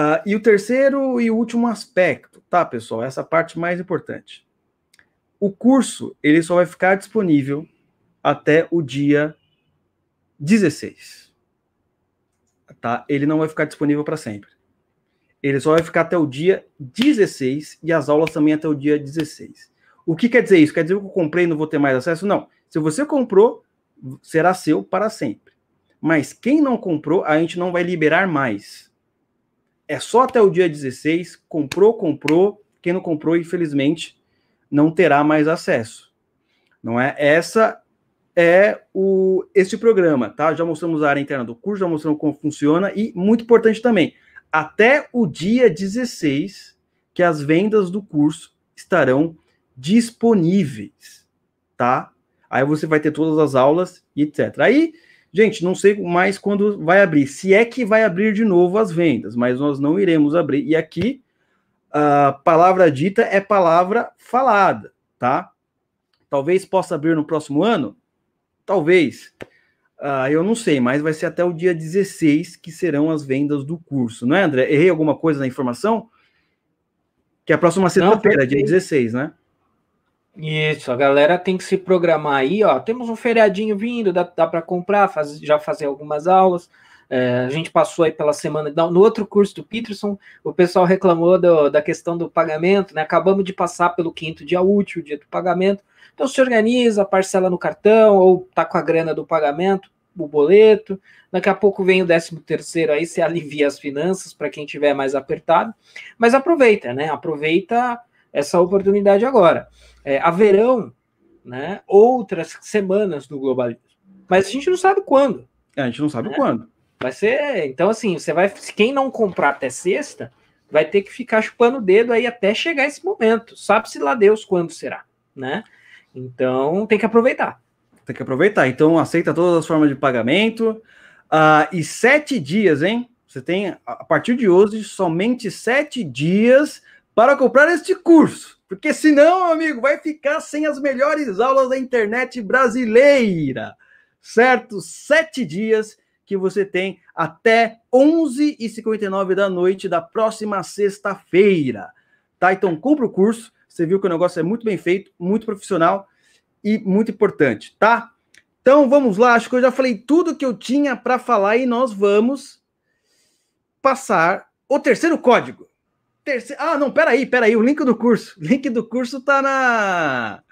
Ah, e o terceiro e último aspecto, tá, pessoal? Essa parte mais importante. O curso ele só vai ficar disponível até o dia 16. Tá? Ele não vai ficar disponível para sempre. Ele só vai ficar até o dia 16 e as aulas também até o dia 16. O que quer dizer isso? Quer dizer que eu comprei e não vou ter mais acesso? Não. Se você comprou, será seu para sempre. Mas quem não comprou, a gente não vai liberar mais é só até o dia 16. Comprou, comprou. Quem não comprou, infelizmente, não terá mais acesso. Não é? Essa é o esse programa, tá? Já mostramos a área interna do curso, já mostramos como funciona e muito importante também, até o dia 16 que as vendas do curso estarão disponíveis, tá? Aí você vai ter todas as aulas e etc. Aí Gente, não sei mais quando vai abrir, se é que vai abrir de novo as vendas, mas nós não iremos abrir. E aqui, a palavra dita é palavra falada, tá? Talvez possa abrir no próximo ano? Talvez. Uh, eu não sei, mas vai ser até o dia 16 que serão as vendas do curso, não é, André? Errei alguma coisa na informação? Que é a próxima sexta-feira, dia 16, né? Isso, a galera tem que se programar aí, ó. Temos um feriadinho vindo, dá, dá para comprar, faz, já fazer algumas aulas. É, a gente passou aí pela semana. No outro curso do Peterson, o pessoal reclamou do, da questão do pagamento, né? Acabamos de passar pelo quinto dia útil, dia do pagamento. Então se organiza, parcela no cartão, ou tá com a grana do pagamento, o boleto. Daqui a pouco vem o décimo terceiro aí, você alivia as finanças para quem tiver mais apertado. Mas aproveita, né? Aproveita essa oportunidade agora. É, haverão né, outras semanas do globalismo, mas a gente não sabe quando. É, a gente não sabe né? quando. Vai ser. Então, assim, você vai. Quem não comprar até sexta, vai ter que ficar chupando o dedo aí até chegar esse momento. Sabe-se lá Deus quando será, né? Então tem que aproveitar. Tem que aproveitar. Então aceita todas as formas de pagamento. Uh, e sete dias, hein? Você tem, a partir de hoje, somente sete dias para comprar este curso. Porque senão, amigo, vai ficar sem as melhores aulas da internet brasileira. Certo? Sete dias que você tem até 11h59 da noite da próxima sexta-feira. Tá? Então, compra o curso. Você viu que o negócio é muito bem feito, muito profissional e muito importante, tá? Então, vamos lá. Acho que eu já falei tudo que eu tinha para falar e nós vamos passar o terceiro código. Terceiro... Ah, não, peraí, peraí. O link do curso. O link do curso tá na,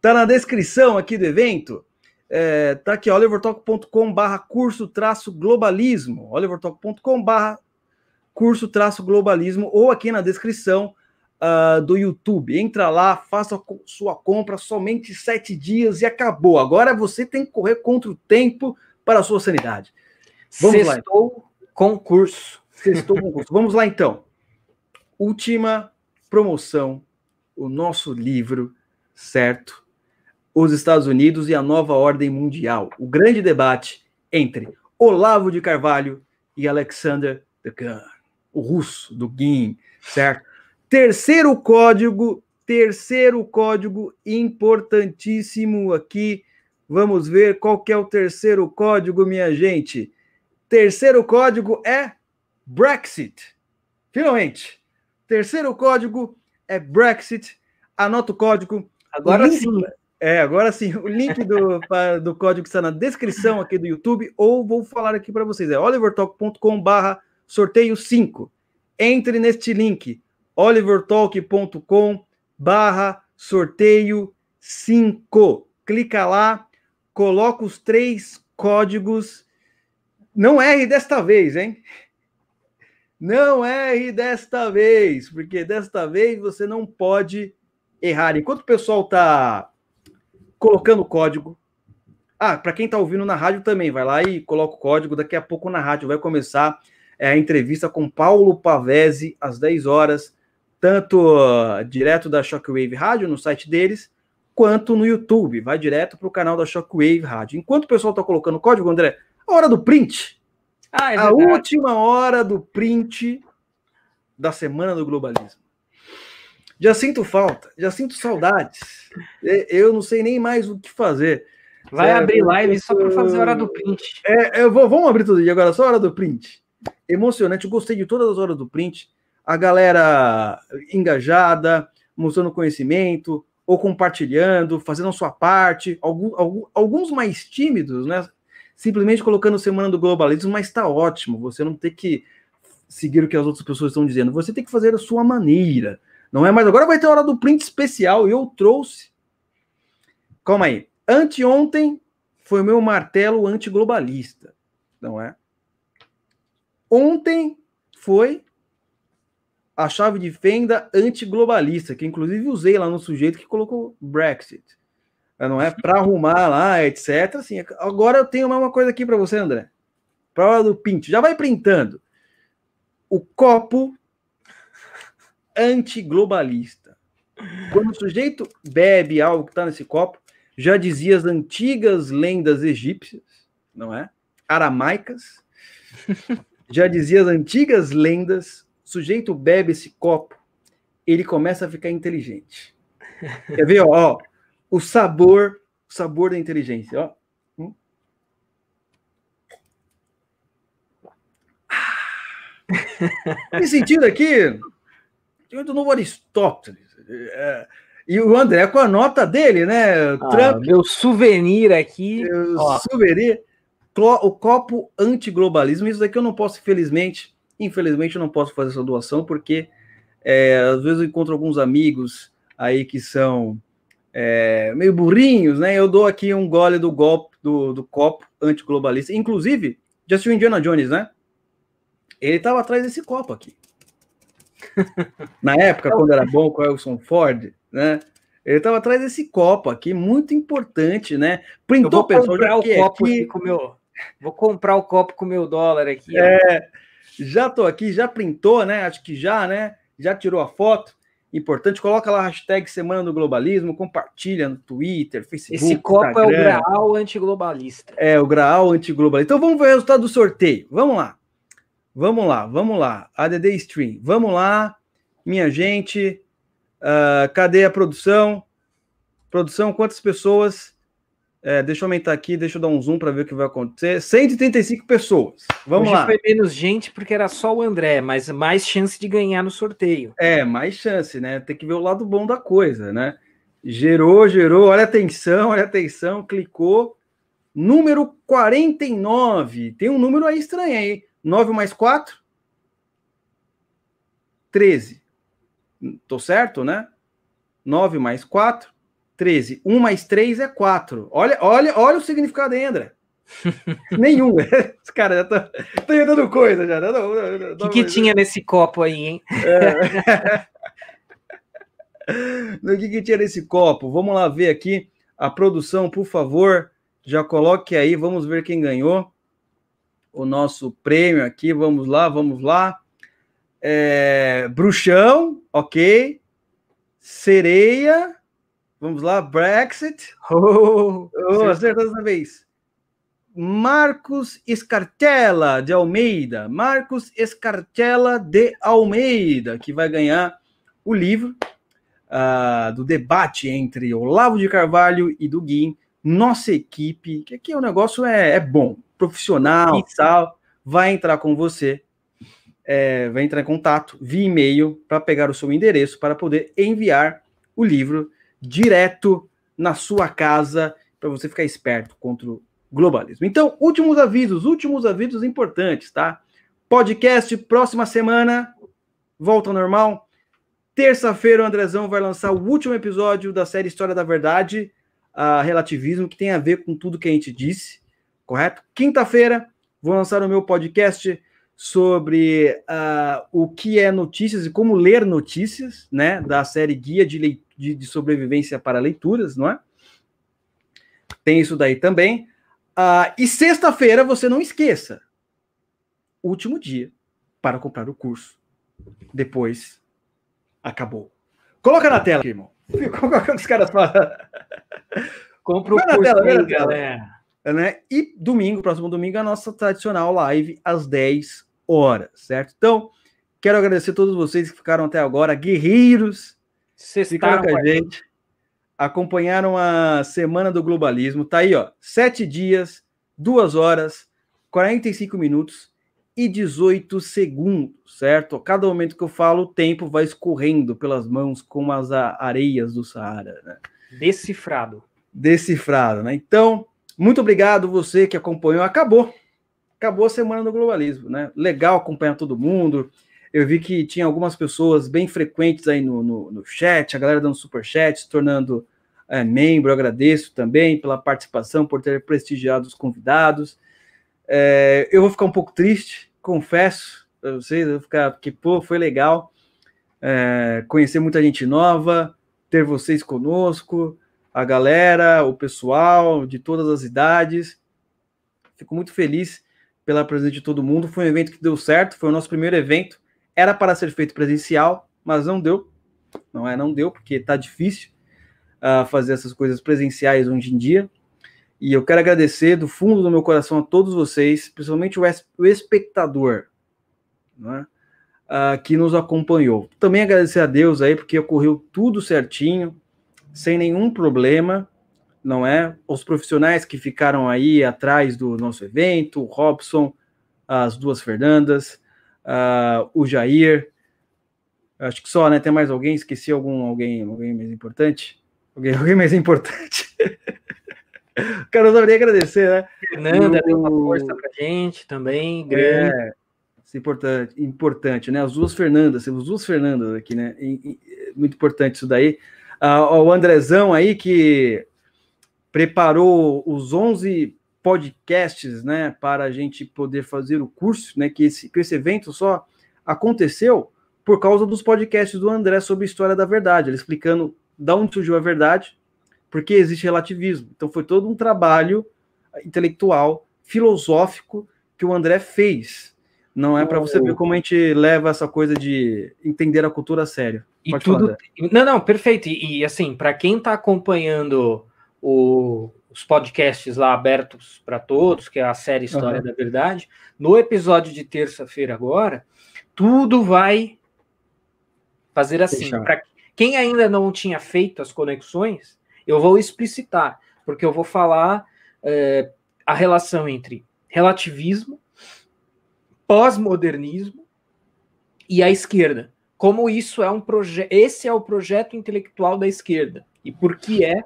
tá na descrição aqui do evento. É, tá aqui, olivertalk.com barra curso traço globalismo. olivertalk.com barra curso traço globalismo ou aqui na descrição uh, do YouTube. Entra lá, faça sua compra somente sete dias e acabou. Agora você tem que correr contra o tempo para a sua sanidade. Vamos Sextou lá. Então. concurso. Sextou concurso. Vamos lá então última promoção, o nosso livro, certo? Os Estados Unidos e a Nova Ordem Mundial. O grande debate entre Olavo de Carvalho e Alexander the Gun, o russo do Guin certo? Terceiro código, terceiro código importantíssimo aqui. Vamos ver qual que é o terceiro código, minha gente. Terceiro código é Brexit. Finalmente, Terceiro código é Brexit. Anota o código. Agora o sim. É, agora sim. O link do, do código está na descrição aqui do YouTube, ou vou falar aqui para vocês. É olivertalkcom sorteio 5. Entre neste link, olivertalkcom sorteio 5. Clica lá, coloca os três códigos. Não erre desta vez, hein? Não erre desta vez, porque desta vez você não pode errar. Enquanto o pessoal está colocando o código. Ah, para quem está ouvindo na rádio também, vai lá e coloca o código. Daqui a pouco na rádio vai começar é, a entrevista com Paulo Pavese às 10 horas, tanto ah, direto da Shockwave Rádio no site deles, quanto no YouTube. Vai direto para o canal da Shockwave Rádio. Enquanto o pessoal está colocando o código, André, a hora do print. Ah, é a última hora do print da semana do globalismo. Já sinto falta, já sinto saudades. Eu não sei nem mais o que fazer. Vai abrir live só para fazer a hora do uh, print. É, é, eu vou, vamos abrir tudo e agora só a hora do print. Emocionante, eu gostei de todas as horas do print. A galera engajada, mostrando conhecimento, ou compartilhando, fazendo a sua parte. alguns mais tímidos, né? simplesmente colocando Semana do Globalismo, mas está ótimo, você não tem que seguir o que as outras pessoas estão dizendo, você tem que fazer a sua maneira, não é? Mas agora vai ter a hora do print especial, e eu trouxe. Calma aí. Anteontem foi o meu martelo antiglobalista, não é? Ontem foi a chave de fenda antiglobalista, que inclusive usei lá no sujeito que colocou Brexit. É, não é? Para arrumar lá, etc. Assim, é, agora eu tenho uma coisa aqui para você, André. Para do Pinto. Já vai printando. O copo antiglobalista. Quando o sujeito bebe algo que está nesse copo, já dizia as antigas lendas egípcias, não é? Aramaicas. Já dizia as antigas lendas, sujeito bebe esse copo, ele começa a ficar inteligente. Quer ver, ó, ó o sabor, o sabor da inteligência. Ó. Hum? Ah! Me sentindo aqui do novo Aristóteles. É, e o André com a nota dele, né? Ah, meu souvenir aqui. Meu ó. souvenir. O copo antiglobalismo. Isso daqui eu não posso, infelizmente. Infelizmente, eu não posso fazer essa doação, porque é, às vezes eu encontro alguns amigos aí que são é, meio burrinhos, né? Eu dou aqui um gole do golpe do, do copo antiglobalista. Inclusive, já assistiu Indiana Jones, né? Ele estava atrás desse copo aqui. Na época, quando era bom com o Elson Ford, né? Ele estava atrás desse copo aqui, muito importante, né? Printou, pessoal, já o aqui, copo aqui. com meu, Vou comprar o copo com meu dólar aqui. É, já tô aqui, já printou, né? Acho que já, né? Já tirou a foto importante. Coloca lá a hashtag Semana do Globalismo, compartilha no Twitter, Facebook. Esse copo Instagram. é o graal antiglobalista. É, o graal antiglobalista. Então vamos ver o resultado do sorteio. Vamos lá. Vamos lá, vamos lá. ADD Stream. Vamos lá, minha gente. Uh, cadê a produção? Produção, quantas pessoas? É, deixa eu aumentar aqui, deixa eu dar um zoom para ver o que vai acontecer. 135 pessoas. Vamos Hoje lá. Foi menos gente porque era só o André, mas mais chance de ganhar no sorteio. É, mais chance, né? Tem que ver o lado bom da coisa, né? Gerou, gerou, olha a atenção, olha a atenção, clicou. Número 49. Tem um número aí estranho aí. 9 mais 4? 13. Tô certo, né? 9 mais 4? 13. 1 mais 3 é 4. Olha, olha, olha o significado aí, André. Nenhum. Os caras já estão tá, tá coisa já. Né? Tá, tá, que que tinha nesse copo aí, hein? É. no que, que tinha nesse copo? Vamos lá ver aqui. A produção, por favor, já coloque aí. Vamos ver quem ganhou o nosso prêmio aqui. Vamos lá, vamos lá. É, bruxão, ok. Sereia. Vamos lá, Brexit. Oh, oh acertou dessa vez. Marcos Escartela de Almeida. Marcos Escartela de Almeida, que vai ganhar o livro uh, do debate entre Olavo de Carvalho e Duguin, nossa equipe, que aqui o é negócio é, é bom, profissional e tal, vai entrar com você, é, vai entrar em contato via e-mail para pegar o seu endereço para poder enviar o livro direto na sua casa para você ficar esperto contra o globalismo. Então, últimos avisos, últimos avisos importantes, tá? Podcast próxima semana volta ao normal. Terça-feira o Andrezão vai lançar o último episódio da série História da Verdade, a relativismo que tem a ver com tudo que a gente disse, correto? Quinta-feira vou lançar o meu podcast sobre uh, o que é notícias e como ler notícias, né? Da série Guia de, de, de Sobrevivência para Leituras, não é? Tem isso daí também. Uh, e sexta-feira, você não esqueça, último dia para comprar o curso. Depois, acabou. Coloca na tela, irmão. Como é que os caras falam? Compra o curso tela, aí, galera. Né? E domingo, próximo domingo, a nossa tradicional live às 10 horas, certo? Então, quero agradecer a todos vocês que ficaram até agora, guerreiros, Cestaram, ficaram com a gente, acompanharam a Semana do Globalismo, tá aí, ó, sete dias, duas horas, 45 minutos e 18 segundos, certo? A cada momento que eu falo, o tempo vai escorrendo pelas mãos como as areias do Saara, né? Decifrado. Decifrado, né? Então, muito obrigado você que acompanhou. Acabou acabou a semana do globalismo, né? Legal acompanhar todo mundo. Eu vi que tinha algumas pessoas bem frequentes aí no, no, no chat, a galera dando super chat, se tornando é, membro. Eu agradeço também pela participação, por ter prestigiado os convidados. É, eu vou ficar um pouco triste, confesso para vocês, eu vou ficar que pô, foi legal é, conhecer muita gente nova, ter vocês conosco, a galera, o pessoal de todas as idades. Fico muito feliz pela presença de todo mundo. Foi um evento que deu certo, foi o nosso primeiro evento. Era para ser feito presencial, mas não deu. Não é, não deu, porque está difícil uh, fazer essas coisas presenciais hoje em dia. E eu quero agradecer do fundo do meu coração a todos vocês, principalmente o, es o espectador, né, uh, que nos acompanhou. Também agradecer a Deus aí, porque ocorreu tudo certinho, sem nenhum problema não é? Os profissionais que ficaram aí atrás do nosso evento, o Robson, as duas Fernandas, uh, o Jair, acho que só, né? Tem mais alguém? Esqueci algum alguém, alguém mais importante? Alguém, alguém mais importante? Cara, eu adorei agradecer, né? Fernanda o... deu uma força pra gente também, grande. É, é importante, importante, né? As duas Fernandas, temos duas Fernandas aqui, né? E, e, muito importante isso daí. Ah, o Andrezão aí, que preparou os 11 podcasts, né, para a gente poder fazer o curso, né, que esse, que esse evento só aconteceu por causa dos podcasts do André sobre história da verdade, ele explicando da onde surgiu a verdade, porque existe relativismo. Então foi todo um trabalho intelectual, filosófico que o André fez. Não é para você ver como a gente leva essa coisa de entender a cultura a sério. e tudo. Falar, não, não, perfeito. E, e assim, para quem está acompanhando o, os podcasts lá abertos para todos, que é a série História uhum. da Verdade. No episódio de terça-feira agora, tudo vai fazer assim. Para quem ainda não tinha feito as conexões, eu vou explicitar, porque eu vou falar é, a relação entre relativismo, pós-modernismo e a esquerda. Como isso é um projeto, esse é o projeto intelectual da esquerda e por que é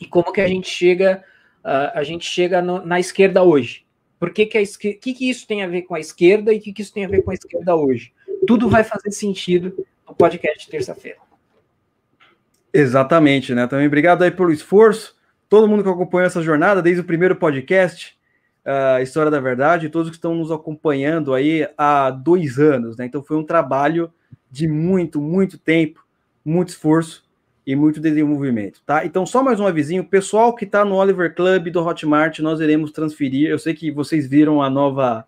e como que a gente chega uh, a gente chega no, na esquerda hoje. Por que, que, a que, que isso tem a ver com a esquerda e o que, que isso tem a ver com a esquerda hoje? Tudo vai fazer sentido no podcast terça-feira. Exatamente, né? Também obrigado aí pelo esforço, todo mundo que acompanhou essa jornada desde o primeiro podcast, uh, História da Verdade, todos que estão nos acompanhando aí há dois anos, né? Então foi um trabalho de muito, muito tempo, muito esforço e muito desenvolvimento, tá? Então, só mais um avisinho, pessoal que está no Oliver Club do Hotmart, nós iremos transferir, eu sei que vocês viram a nova,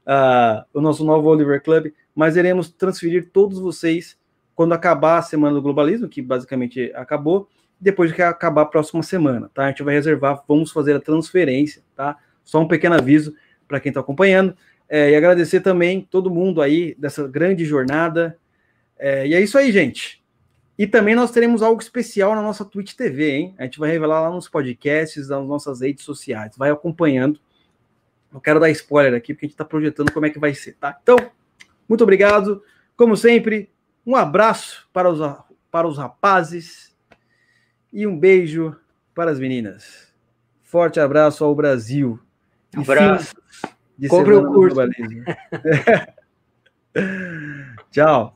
uh, o nosso novo Oliver Club, mas iremos transferir todos vocês quando acabar a semana do globalismo, que basicamente acabou, depois que acabar a próxima semana, tá? A gente vai reservar, vamos fazer a transferência, tá? Só um pequeno aviso para quem está acompanhando, é, e agradecer também todo mundo aí dessa grande jornada, é, e é isso aí, gente. E também nós teremos algo especial na nossa Twitch TV, hein? A gente vai revelar lá nos podcasts, nas nossas redes sociais. Vai acompanhando. Não quero dar spoiler aqui, porque a gente está projetando como é que vai ser, tá? Então, muito obrigado. Como sempre, um abraço para os, para os rapazes e um beijo para as meninas. Forte abraço ao Brasil. Um abraço. Compre o curso. Tchau.